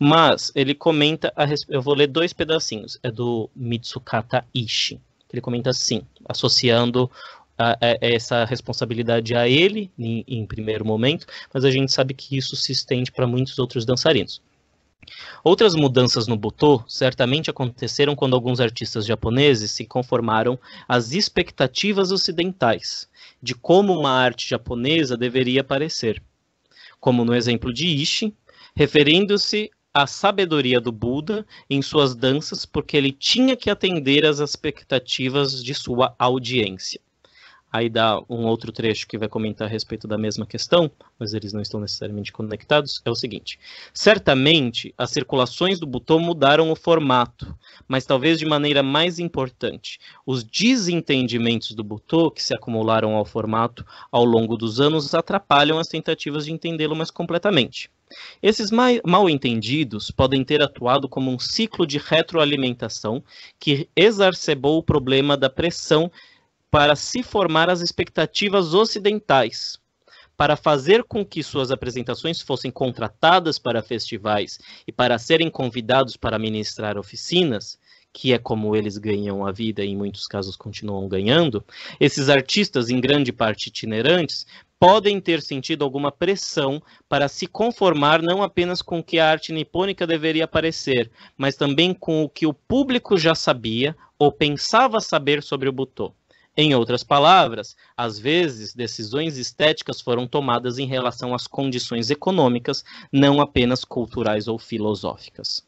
Mas ele comenta, a, eu vou ler dois pedacinhos, é do Mitsukata Ishi. Ele comenta assim, associando a, a, essa responsabilidade a ele, em, em primeiro momento, mas a gente sabe que isso se estende para muitos outros dançarinos. Outras mudanças no Butô certamente aconteceram quando alguns artistas japoneses se conformaram às expectativas ocidentais de como uma arte japonesa deveria parecer, como no exemplo de Ishi, referindo-se à sabedoria do Buda em suas danças porque ele tinha que atender às expectativas de sua audiência. Aí dá um outro trecho que vai comentar a respeito da mesma questão, mas eles não estão necessariamente conectados. É o seguinte: certamente as circulações do botão mudaram o formato, mas talvez de maneira mais importante, os desentendimentos do botão que se acumularam ao formato ao longo dos anos atrapalham as tentativas de entendê-lo mais completamente. Esses mal entendidos podem ter atuado como um ciclo de retroalimentação que exacerbou o problema da pressão para se formar as expectativas ocidentais, para fazer com que suas apresentações fossem contratadas para festivais e para serem convidados para ministrar oficinas, que é como eles ganham a vida e em muitos casos continuam ganhando, esses artistas, em grande parte itinerantes, podem ter sentido alguma pressão para se conformar não apenas com o que a arte nipônica deveria aparecer, mas também com o que o público já sabia ou pensava saber sobre o Butô. Em outras palavras, às vezes decisões estéticas foram tomadas em relação às condições econômicas, não apenas culturais ou filosóficas.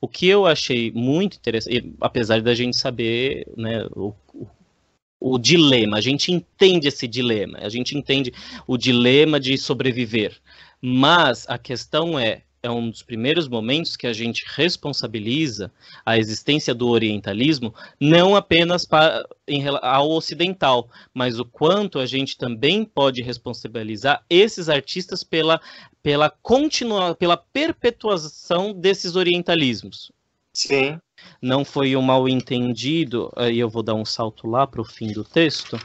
O que eu achei muito interessante, apesar da gente saber né, o, o dilema, a gente entende esse dilema, a gente entende o dilema de sobreviver, mas a questão é é um dos primeiros momentos que a gente responsabiliza a existência do orientalismo, não apenas para, em, ao ocidental, mas o quanto a gente também pode responsabilizar esses artistas pela, pela, continua, pela perpetuação desses orientalismos. Sim. Não foi um mal entendido, e eu vou dar um salto lá para o fim do texto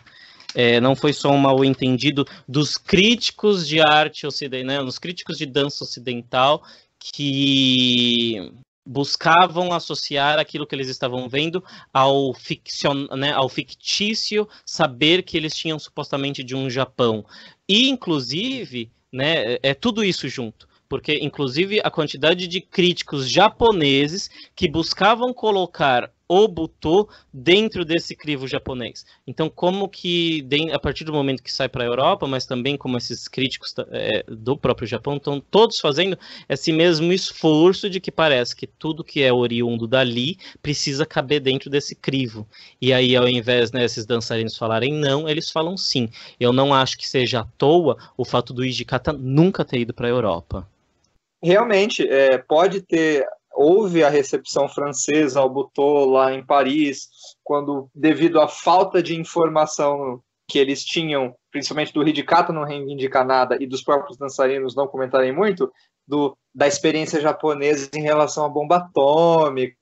é, não foi só um mal entendido dos críticos de arte ocidental, né, dos críticos de dança ocidental que buscavam associar aquilo que eles estavam vendo ao, ficcion, né, ao fictício saber que eles tinham supostamente de um Japão. E, inclusive, né, é, é tudo isso junto porque inclusive a quantidade de críticos japoneses que buscavam colocar o Butô dentro desse crivo japonês. Então, como que, a partir do momento que sai para a Europa, mas também como esses críticos é, do próprio Japão estão todos fazendo é esse mesmo esforço de que parece que tudo que é oriundo dali precisa caber dentro desse crivo. E aí, ao invés desses né, dançarinos falarem não, eles falam sim. Eu não acho que seja à toa o fato do Ijikata nunca ter ido para a Europa. Realmente, é, pode ter houve a recepção francesa ao Butô lá em Paris, quando, devido à falta de informação que eles tinham, principalmente do ridicato não reivindicar nada e dos próprios dançarinos não comentarem muito, do, da experiência japonesa em relação à bomba atômica,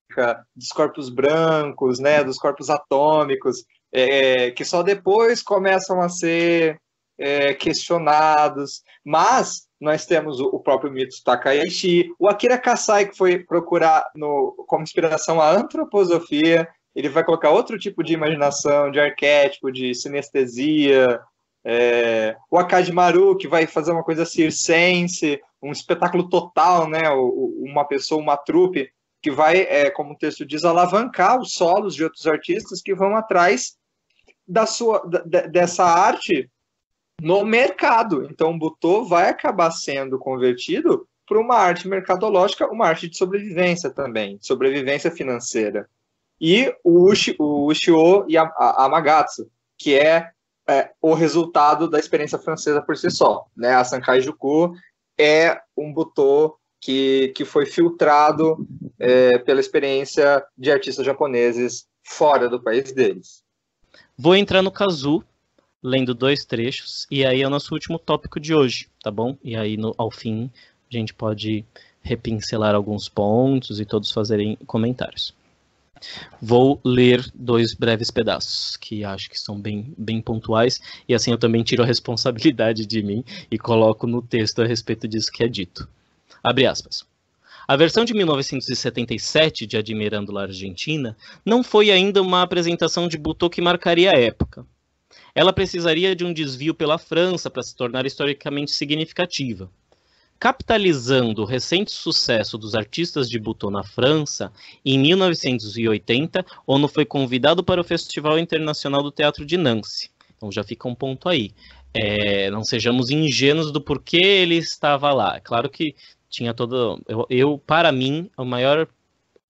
dos corpos brancos, né, dos corpos atômicos, é, é que só depois começam a ser é, questionados, mas nós temos o, próprio mito Takayashi, o Akira Kasai, que foi procurar no, como inspiração a antroposofia, ele vai colocar outro tipo de imaginação, de arquétipo, de sinestesia, é, o Akajimaru, que vai fazer uma coisa circense, um espetáculo total, né? O, uma pessoa, uma trupe, que vai, é, como o texto diz, alavancar os solos de outros artistas que vão atrás da sua, da, dessa arte no mercado. Então, o Butô vai acabar sendo convertido para uma arte mercadológica, uma arte de sobrevivência também, sobrevivência financeira. E o, Ushi, o Ushio e a, a, a Magatsu, que é, é, o resultado da experiência francesa por si só. Né? A Sankai Juku é um Butô que, que foi filtrado é, pela experiência de artistas japoneses fora do país deles. Vou entrar no Kazu, lendo dois trechos, e aí é o nosso último tópico de hoje, tá bom? E aí, no, ao fim, a gente pode repincelar alguns pontos e todos fazerem comentários. Vou ler dois breves pedaços que acho que são bem, bem pontuais, e assim eu também tiro a responsabilidade de mim e coloco no texto a respeito disso que é dito. Abre aspas. A versão de 1977 de Admirando a Argentina não foi ainda uma apresentação de Butou que marcaria a época. Ela precisaria de um desvio pela França para se tornar historicamente significativa. Capitalizando o recente sucesso dos artistas de Button na França, em 1980, Ono foi convidado para o Festival Internacional do Teatro de Nancy. Então já fica um ponto aí. É, não sejamos ingênuos do porquê ele estava lá. É claro que tinha todo. Eu, eu, para mim, a maior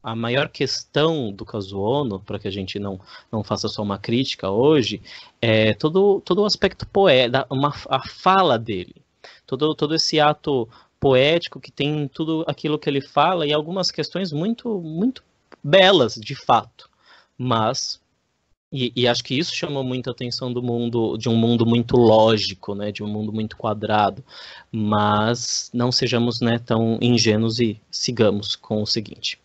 a maior questão do Kazuono, para que a gente não, não faça só uma crítica hoje, é todo, todo o aspecto poético, a fala dele, todo, todo esse ato poético que tem tudo aquilo que ele fala e algumas questões muito, muito belas, de fato. Mas e, e, acho que isso chamou muita atenção do mundo, de um mundo muito lógico, né, de um mundo muito quadrado. Mas não sejamos né, tão ingênuos e sigamos com o seguinte.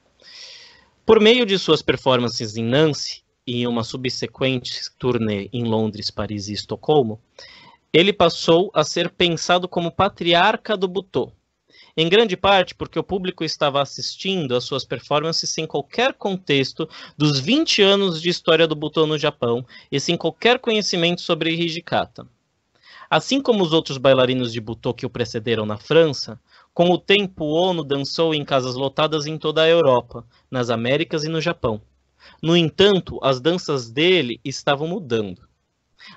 Por meio de suas performances em Nancy e uma subsequente turnê em Londres, Paris e Estocolmo, ele passou a ser pensado como patriarca do Butô, em grande parte porque o público estava assistindo às suas performances sem qualquer contexto dos 20 anos de história do Butô no Japão e sem qualquer conhecimento sobre Hijikata. Assim como os outros bailarinos de Butô que o precederam na França, com o tempo, Ono dançou em casas lotadas em toda a Europa, nas Américas e no Japão. No entanto, as danças dele estavam mudando.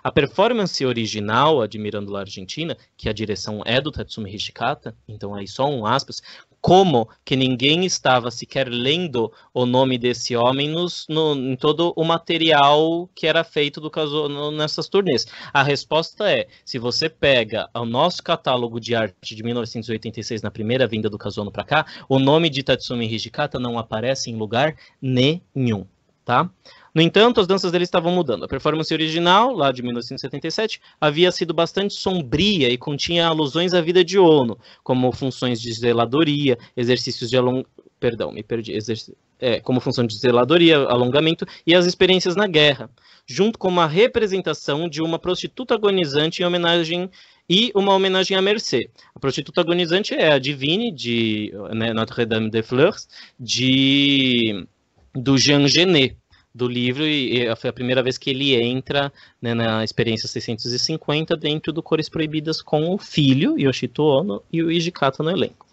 A performance original, admirando a Argentina, que a direção é do Tatsumi Hishikata, então aí só um aspas, como que ninguém estava sequer lendo o nome desse homem nos, no, em todo o material que era feito do caso no, nessas turnês? A resposta é: se você pega o nosso catálogo de arte de 1986 na primeira vinda do Kazono para cá, o nome de Tatsumi Hijikata não aparece em lugar nenhum, tá? No entanto, as danças dele estavam mudando. A performance original, lá de 1977, havia sido bastante sombria e continha alusões à vida de Ono, como funções de zeladoria, exercícios de along... perdão, me perdi, exerc... é, como função de zeladoria, alongamento e as experiências na guerra, junto com uma representação de uma prostituta agonizante em homenagem e uma homenagem à Mercê. A prostituta agonizante é a Divine, de né, Notre-Dame des Fleurs, de, do Jean Genet do livro e, e foi a primeira vez que ele entra né, na experiência 650 dentro do Cores Proibidas com o filho, Yoshito Ono, e o Ijikata no elenco.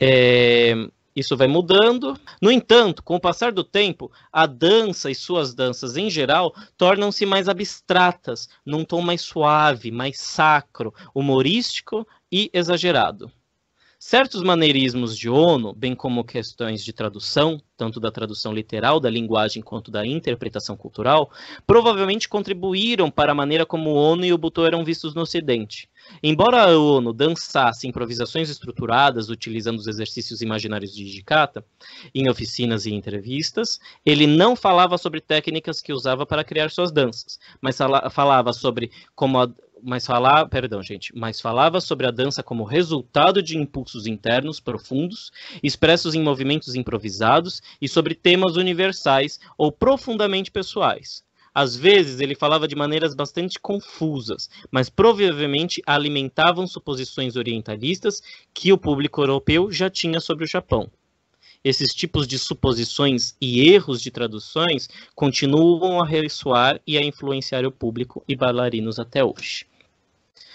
É, isso vai mudando. No entanto, com o passar do tempo, a dança e suas danças em geral tornam-se mais abstratas, num tom mais suave, mais sacro, humorístico e exagerado. Certos maneirismos de Ono, bem como questões de tradução, tanto da tradução literal da linguagem quanto da interpretação cultural, provavelmente contribuíram para a maneira como Ono e o Butô eram vistos no Ocidente. Embora a Ono dançasse improvisações estruturadas utilizando os exercícios imaginários de Jikata em oficinas e entrevistas, ele não falava sobre técnicas que usava para criar suas danças, mas falava sobre como a mas falava, perdão, gente, mas falava sobre a dança como resultado de impulsos internos profundos, expressos em movimentos improvisados e sobre temas universais ou profundamente pessoais. Às vezes ele falava de maneiras bastante confusas, mas provavelmente alimentavam suposições orientalistas que o público europeu já tinha sobre o Japão esses tipos de suposições e erros de traduções continuam a ressoar e a influenciar o público e bailarinos até hoje.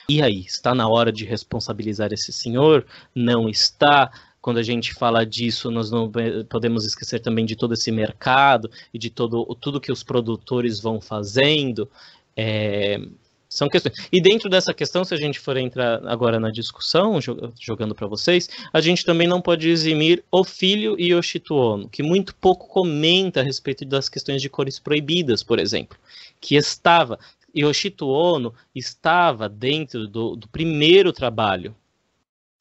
E aí, está na hora de responsabilizar esse senhor? Não está? quando a gente fala disso, nós não podemos esquecer também de todo esse mercado e de todo, tudo que os produtores vão fazendo. É, são questões. E dentro dessa questão, se a gente for entrar agora na discussão, jogando para vocês, a gente também não pode eximir o filho e o Shituono, que muito pouco comenta a respeito das questões de cores proibidas, por exemplo, que estava Yoshito Ono estava dentro do, do primeiro trabalho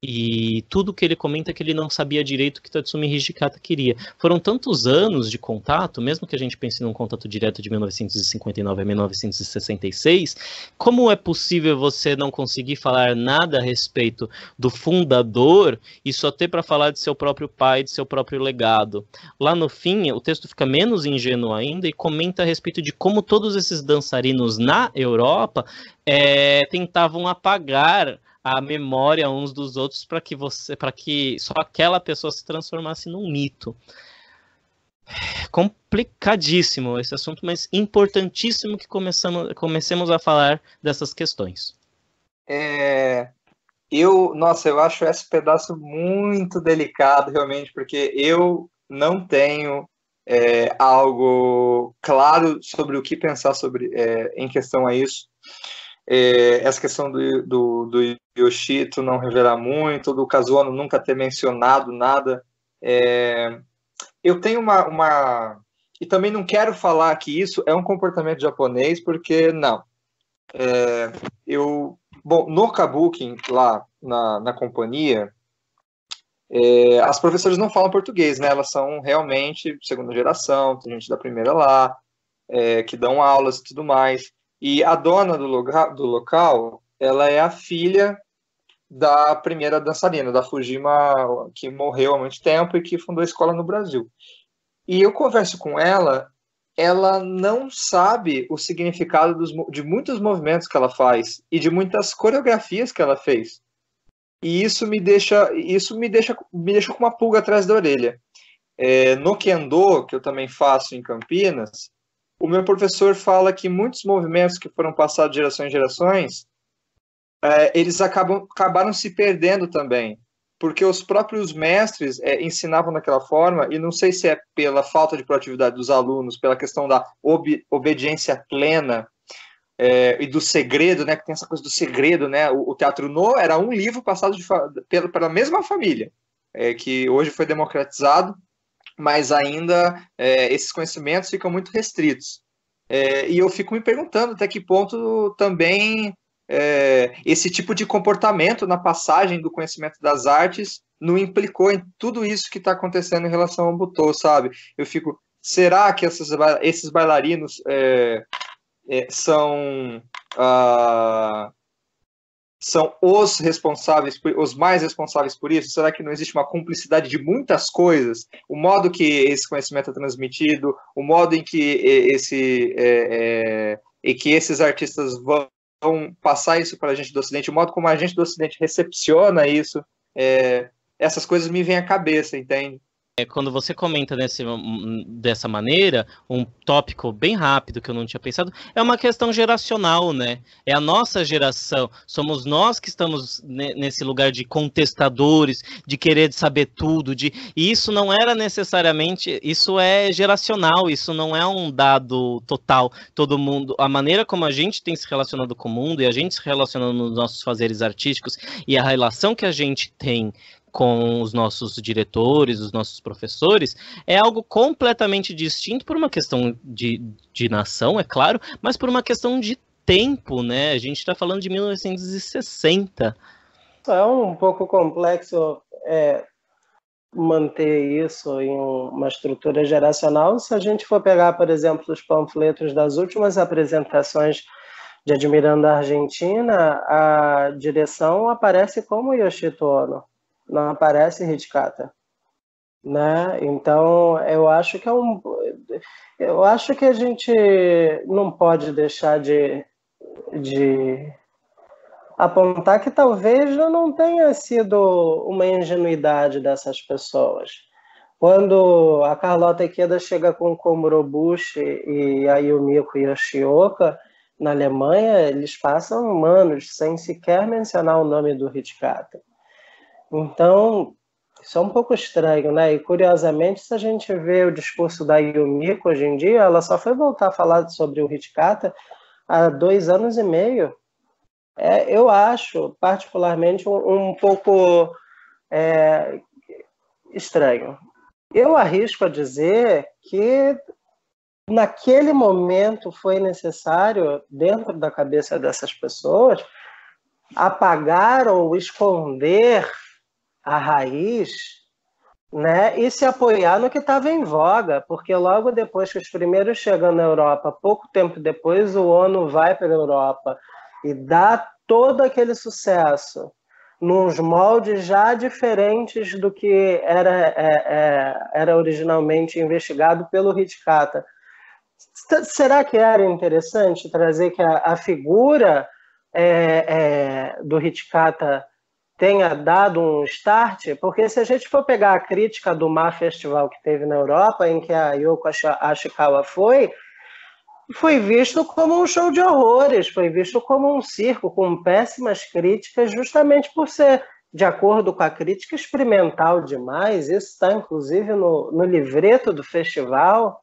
e tudo que ele comenta é que ele não sabia direito que Tatsumi Hijikata queria. Foram tantos anos de contato, mesmo que a gente pense num contato direto de 1959 a 1966, como é possível você não conseguir falar nada a respeito do fundador e só ter para falar de seu próprio pai, de seu próprio legado? Lá no fim, o texto fica menos ingênuo ainda e comenta a respeito de como todos esses dançarinos na Europa é, tentavam apagar a memória uns dos outros para que você, para que só aquela pessoa se transformasse num mito. Complicadíssimo esse assunto, mas importantíssimo que começamos, comecemos a falar dessas questões. É, eu, nossa, eu acho esse pedaço muito delicado, realmente, porque eu não tenho é, algo claro sobre o que pensar sobre é, em questão a isso. É, essa questão do, do, do, Yoshito não revelar muito, do Kazuano nunca ter mencionado nada. É, eu tenho uma, uma, E também não quero falar que isso é um comportamento japonês, porque não. É, eu. Bom, no Kabuki, lá na, na companhia, é, as professoras não falam português, né? Elas são realmente segunda geração, tem gente da primeira lá, é, que dão aulas e tudo mais. E a dona do, lugar, do local, ela é a filha da primeira dançarina, da Fujima, que morreu há muito tempo e que fundou a escola no Brasil. E eu converso com ela, ela não sabe o significado dos, de muitos movimentos que ela faz e de muitas coreografias que ela fez. E isso me deixa, isso me deixa, me deixa com uma pulga atrás da orelha. É, no Kendo, que eu também faço em Campinas, o meu professor fala que muitos movimentos que foram passados de gerações em gerações, é, eles acabam, acabaram se perdendo também, porque os próprios mestres é, ensinavam daquela forma, e não sei se é pela falta de proatividade dos alunos, pela questão da ob, obediência plena é, e do segredo, né, que tem essa coisa do segredo, né, o, o Teatro No era um livro passado de, pela, pela mesma família, é, que hoje foi democratizado, mas ainda é, esses conhecimentos ficam muito restritos. É, e eu fico me perguntando até que ponto também é, esse tipo de comportamento na passagem do conhecimento das artes não implicou em tudo isso que está acontecendo em relação ao Butô, sabe? Eu fico, será que essas, esses bailarinos é, é, são. Ah, são os responsáveis, os mais responsáveis por isso? Será que não existe uma cumplicidade de muitas coisas? O modo que esse conhecimento é transmitido, o modo em que esse é, é, e que esses artistas vão passar isso para a gente do Ocidente, o modo como a gente do Ocidente recepciona isso, é, essas coisas me vêm à cabeça, entende? é, quando você comenta nesse, hum, dessa maneira, um tópico bem rápido que eu não tinha pensado, é uma questão geracional, né? É a nossa geração, somos nós que estamos nesse lugar de contestadores, de querer saber tudo, de e isso não era necessariamente, isso é geracional, isso não é um dado total. Todo mundo, a maneira como a gente tem se relacionado com o mundo e a gente se relacionando nos nossos fazeres artísticos e a relação que a gente tem com os nossos diretores, os nossos professores, é algo completamente distinto por uma questão de, de nação, é claro, mas por uma questão de tempo, né? A gente está falando de 1960. É um pouco complexo é, manter isso em uma estrutura geracional. Se a gente for pegar, por exemplo, os panfletos das últimas apresentações de Admirando a Argentina, a direção aparece como Yoshito Ono não aparece Hitkata. Né? Então, eu acho que é um eu acho que a gente não pode deixar de, de apontar que talvez não tenha sido uma ingenuidade dessas pessoas. Quando a Carlota Ikeda chega com Komurobushi e a Yumiko Yoshioka na Alemanha, eles passam anos sem sequer mencionar o nome do Hitkata. Então, isso é um pouco estranho, né? E curiosamente, se a gente vê o discurso da Yumiko hoje em dia, ela só foi voltar a falar sobre o Hitkata há dois anos e meio. É, eu acho, particularmente, um, um pouco é, estranho. Eu arrisco a dizer que naquele momento foi necessário, dentro da cabeça dessas pessoas, apagar ou esconder a raiz né, e se apoiar no que estava em voga, porque logo depois que os primeiros chegam na Europa, pouco tempo depois o ONU vai para a Europa e dá todo aquele sucesso nos moldes já diferentes do que era, é, é, era originalmente investigado pelo Hitkata. Será que era interessante trazer que a, a figura é, é do Hitkata tenha dado um start, porque se a gente for pegar a crítica do Mar Festival que teve na Europa, em que a Yoko Ashikawa foi, foi visto como um show de horrores, foi visto como um circo, com péssimas críticas, justamente por ser, de acordo com a crítica, experimental demais. Isso está, inclusive, no, no livreto do festival.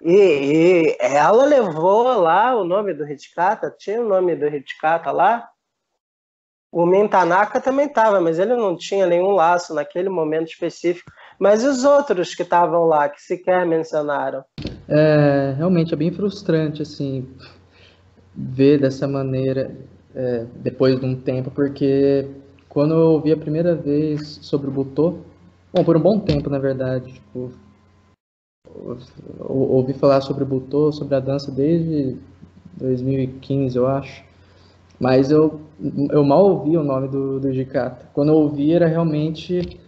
E, e, ela levou lá o nome do Ritcata, tinha o nome do Ritcata lá, o Mentanaka também estava, mas ele não tinha nenhum laço naquele momento específico. Mas e os outros que estavam lá, que sequer mencionaram? É, realmente é bem frustrante, assim, ver dessa maneira é, depois de um tempo, porque quando eu ouvi a primeira vez sobre o Butô, bom, por um bom tempo, na verdade, tipo, ouvi falar sobre o Butô, sobre a dança desde 2015, eu acho, mas eu eu mal ouvia o nome do, do Gicata. Quando eu ouvia era realmente,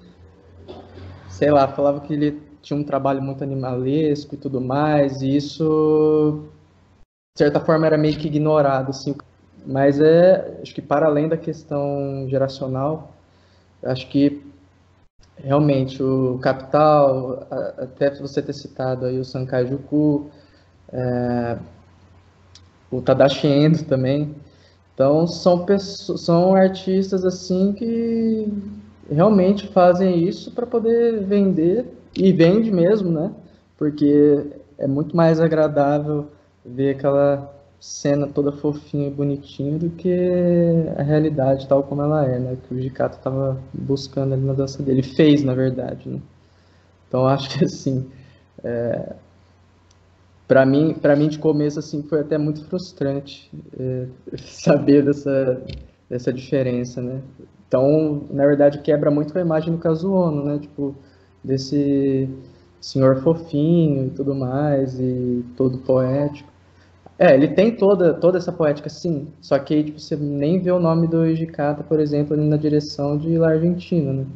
sei lá, falava que ele tinha um trabalho muito animalesco e tudo mais, e isso, de certa forma, era meio que ignorado, assim. Mas é, acho que para além da questão geracional, acho que realmente o Capital, até você ter citado aí o Sankai Juku, é, o Tadashi Endo também, então são pessoas, são artistas assim que realmente fazem isso para poder vender e vende mesmo, né? Porque é muito mais agradável ver aquela cena toda fofinha e bonitinha do que a realidade tal como ela é, né? Que o Gicato estava buscando ali na dança dele, fez na verdade, né? Então acho que assim é, para mim, para mim de começo assim foi até muito frustrante é, saber dessa dessa diferença, né? Então, na verdade, quebra muito a imagem do Casuono, né? Tipo desse senhor fofinho e tudo mais e todo poético. É, ele tem toda toda essa poética sim, só que tipo, você nem vê o nome do Ijikata, por exemplo, na direção de La Argentina, né?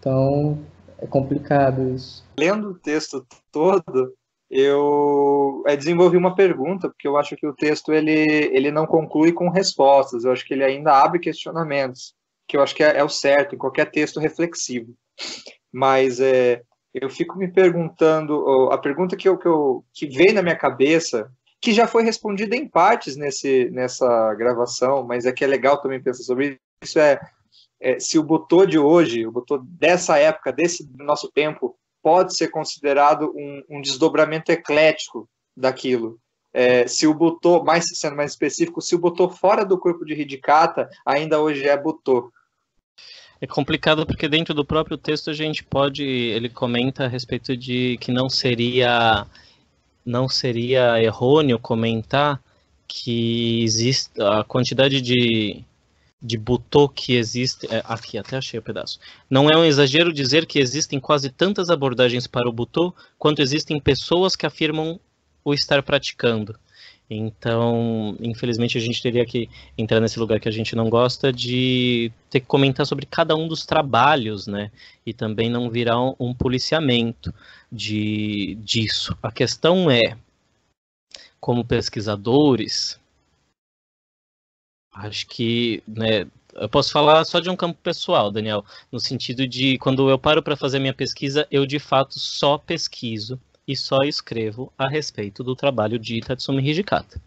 Então, é complicado isso. Lendo o texto todo, eu é, desenvolvi uma pergunta, porque eu acho que o texto ele, ele não conclui com respostas, eu acho que ele ainda abre questionamentos, que eu acho que é, é o certo em qualquer texto reflexivo. Mas é, eu fico me perguntando, a pergunta que, eu, que, eu, que veio na minha cabeça, que já foi respondida em partes nesse, nessa gravação, mas é que é legal também pensar sobre isso, é, é se o Botô de hoje, o Botô dessa época, desse nosso tempo, pode ser considerado um, um desdobramento eclético daquilo. É, se o Butô, mais sendo mais específico, se o Butô fora do corpo de Hidikata, ainda hoje é Butô. É complicado porque dentro do próprio texto a gente pode, ele comenta a respeito de que não seria não seria errôneo comentar que existe a quantidade de de Butô que existe. É, aqui, até achei o um pedaço. Não é um exagero dizer que existem quase tantas abordagens para o Butô quanto existem pessoas que afirmam o estar praticando. Então, infelizmente, a gente teria que entrar nesse lugar que a gente não gosta de ter que comentar sobre cada um dos trabalhos, né? E também não virar um, um policiamento de, disso. A questão é, como pesquisadores, Acho que, né, eu posso falar só de um campo pessoal, Daniel, no sentido de quando eu paro para fazer minha pesquisa, eu de fato só pesquiso e só escrevo a respeito do trabalho de Tatsumi Hijikata.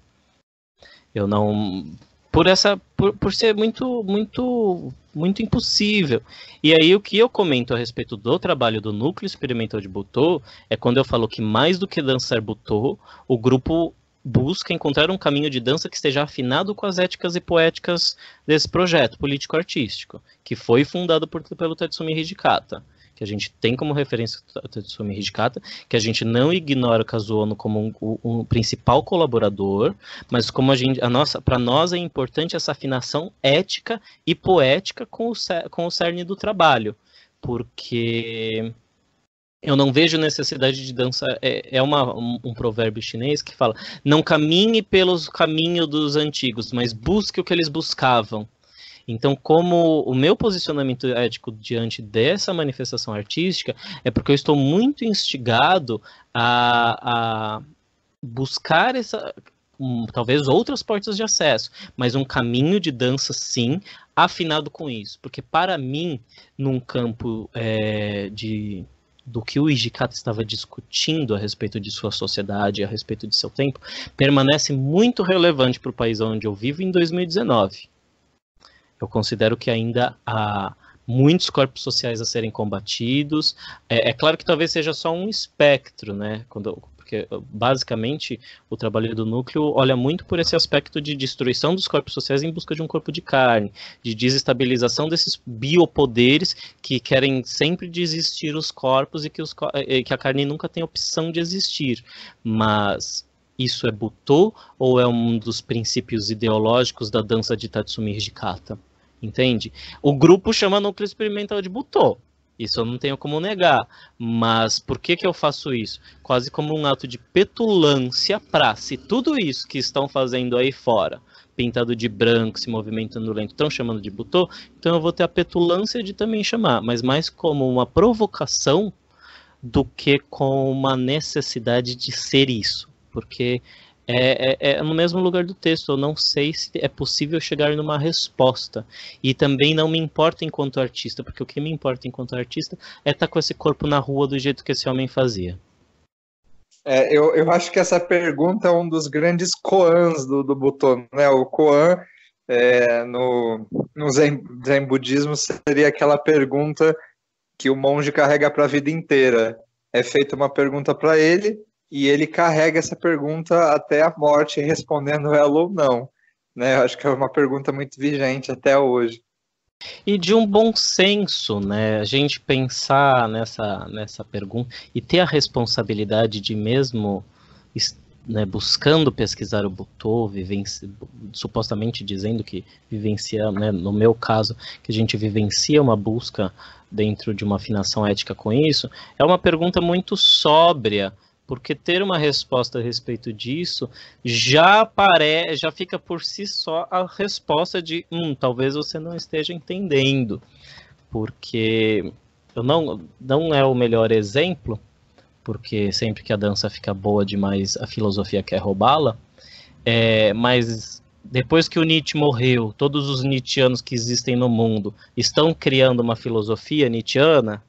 Eu não por essa por, por ser muito muito muito impossível. E aí o que eu comento a respeito do trabalho do núcleo experimental de Butô é quando eu falo que mais do que dançar Butô, o grupo busca encontrar um caminho de dança que esteja afinado com as éticas e poéticas desse projeto político-artístico, que foi fundado por, pelo Tetsumi Hidikata, que a gente tem como referência o Tetsumi Hidikata, que a gente não ignora o Kazuono como um, um principal colaborador, mas como a gente, a nossa, para nós é importante essa afinação ética e poética com o, com o cerne do trabalho, porque eu não vejo necessidade de dançar. É, é uma, um, um, provérbio chinês que fala: não caminhe pelos caminhos dos antigos, mas busque o que eles buscavam. Então, como o meu posicionamento ético diante dessa manifestação artística é porque eu estou muito instigado a, a buscar essa, um, talvez outras portas de acesso, mas um caminho de dança sim, afinado com isso, porque para mim, num campo é, de do que o Ijikata estava discutindo a respeito de sua sociedade, a respeito de seu tempo, permanece muito relevante para o país onde eu vivo em 2019. Eu considero que ainda há muitos corpos sociais a serem combatidos. É, é claro que talvez seja só um espectro, né? Quando, porque ah, basicamente o trabalho do núcleo olha muito por esse aspecto de destruição dos corpos sociais em busca de um corpo de carne, de desestabilização desses biopoderes que querem sempre desistir os corpos e que, os, eh, que a carne nunca tem opção de existir. Mas isso é Butô ou é um dos princípios ideológicos da dança de Tatsumi Hijikata? Entende? O grupo chama núcleo experimental de Butô, isso eu não tenho como negar. Mas por que, que eu faço isso? Quase como um ato de petulância para se tudo isso que estão fazendo aí fora, pintado de branco, se movimentando lento, estão chamando de butô, então eu vou ter a petulância de também chamar, mas mais como uma provocação do que com uma necessidade de ser isso. Porque é, é, é, no mesmo lugar do texto. Eu não sei se é possível chegar numa resposta. E também não me importa enquanto artista, porque o que me importa enquanto artista é estar tá com esse corpo na rua do jeito que esse homem fazia. É, eu, eu acho que essa pergunta é um dos grandes koans do, do né? O koan é, no, no zen, zen budismo seria aquela pergunta que o monge carrega para a vida inteira. É feita uma pergunta para ele, e ele carrega essa pergunta até a morte, respondendo ela ou não. Né? Eu acho que é uma pergunta muito vigente até hoje. E de um bom senso, né? A gente pensar nessa, nessa pergunta e ter a responsabilidade de mesmo né, buscando pesquisar o Butô, supostamente dizendo que vivencia, né, no meu caso, que a gente vivencia uma busca dentro de uma afinação ética com isso, é uma pergunta muito sóbria porque ter uma resposta a respeito disso já parece, já fica por si só a resposta de, hum, talvez você não esteja entendendo, porque eu não, não é o melhor exemplo, porque sempre que a dança fica boa demais, a filosofia quer roubá-la, é, mas depois que o Nietzsche morreu, todos os Nietzscheanos que existem no mundo estão criando uma filosofia Nietzscheana?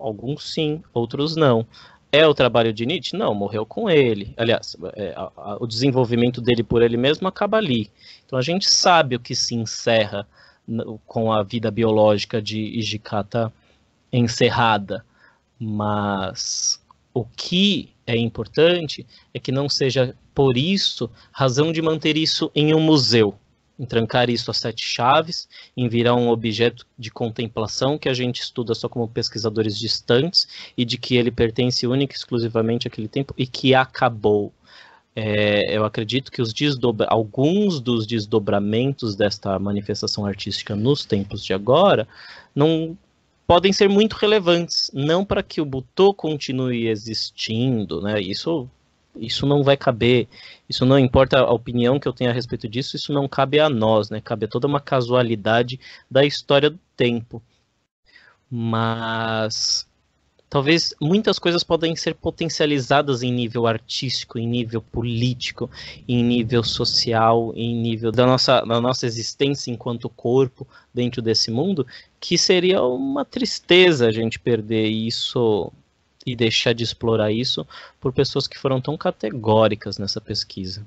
Alguns sim, outros não. É o trabalho de Nietzsche? Não, morreu com ele. Aliás, é, a, a, o desenvolvimento dele por ele mesmo acaba ali. Então a gente sabe o que se encerra com a vida biológica de Ijikata encerrada, mas o que é importante é que não seja por isso razão de manter isso em um museu entrancar isso a sete chaves, em virar um objeto de contemplação que a gente estuda só como pesquisadores distantes e de que ele pertence única e exclusivamente àquele tempo e que acabou. É, eu acredito que os desdobra alguns dos desdobramentos desta manifestação artística nos tempos de agora não podem ser muito relevantes, não para que o Butô continue existindo, né? Isso isso não vai caber, isso não importa a opinião que eu tenha a respeito disso, isso não cabe a nós, né? Cabe a toda uma casualidade da história do tempo. Mas talvez muitas coisas podem ser potencializadas em nível artístico, em nível político, em nível social, em nível da nossa, da nossa existência enquanto corpo dentro desse mundo, que seria uma tristeza a gente perder isso e deixar de explorar isso por pessoas que foram tão categóricas nessa pesquisa.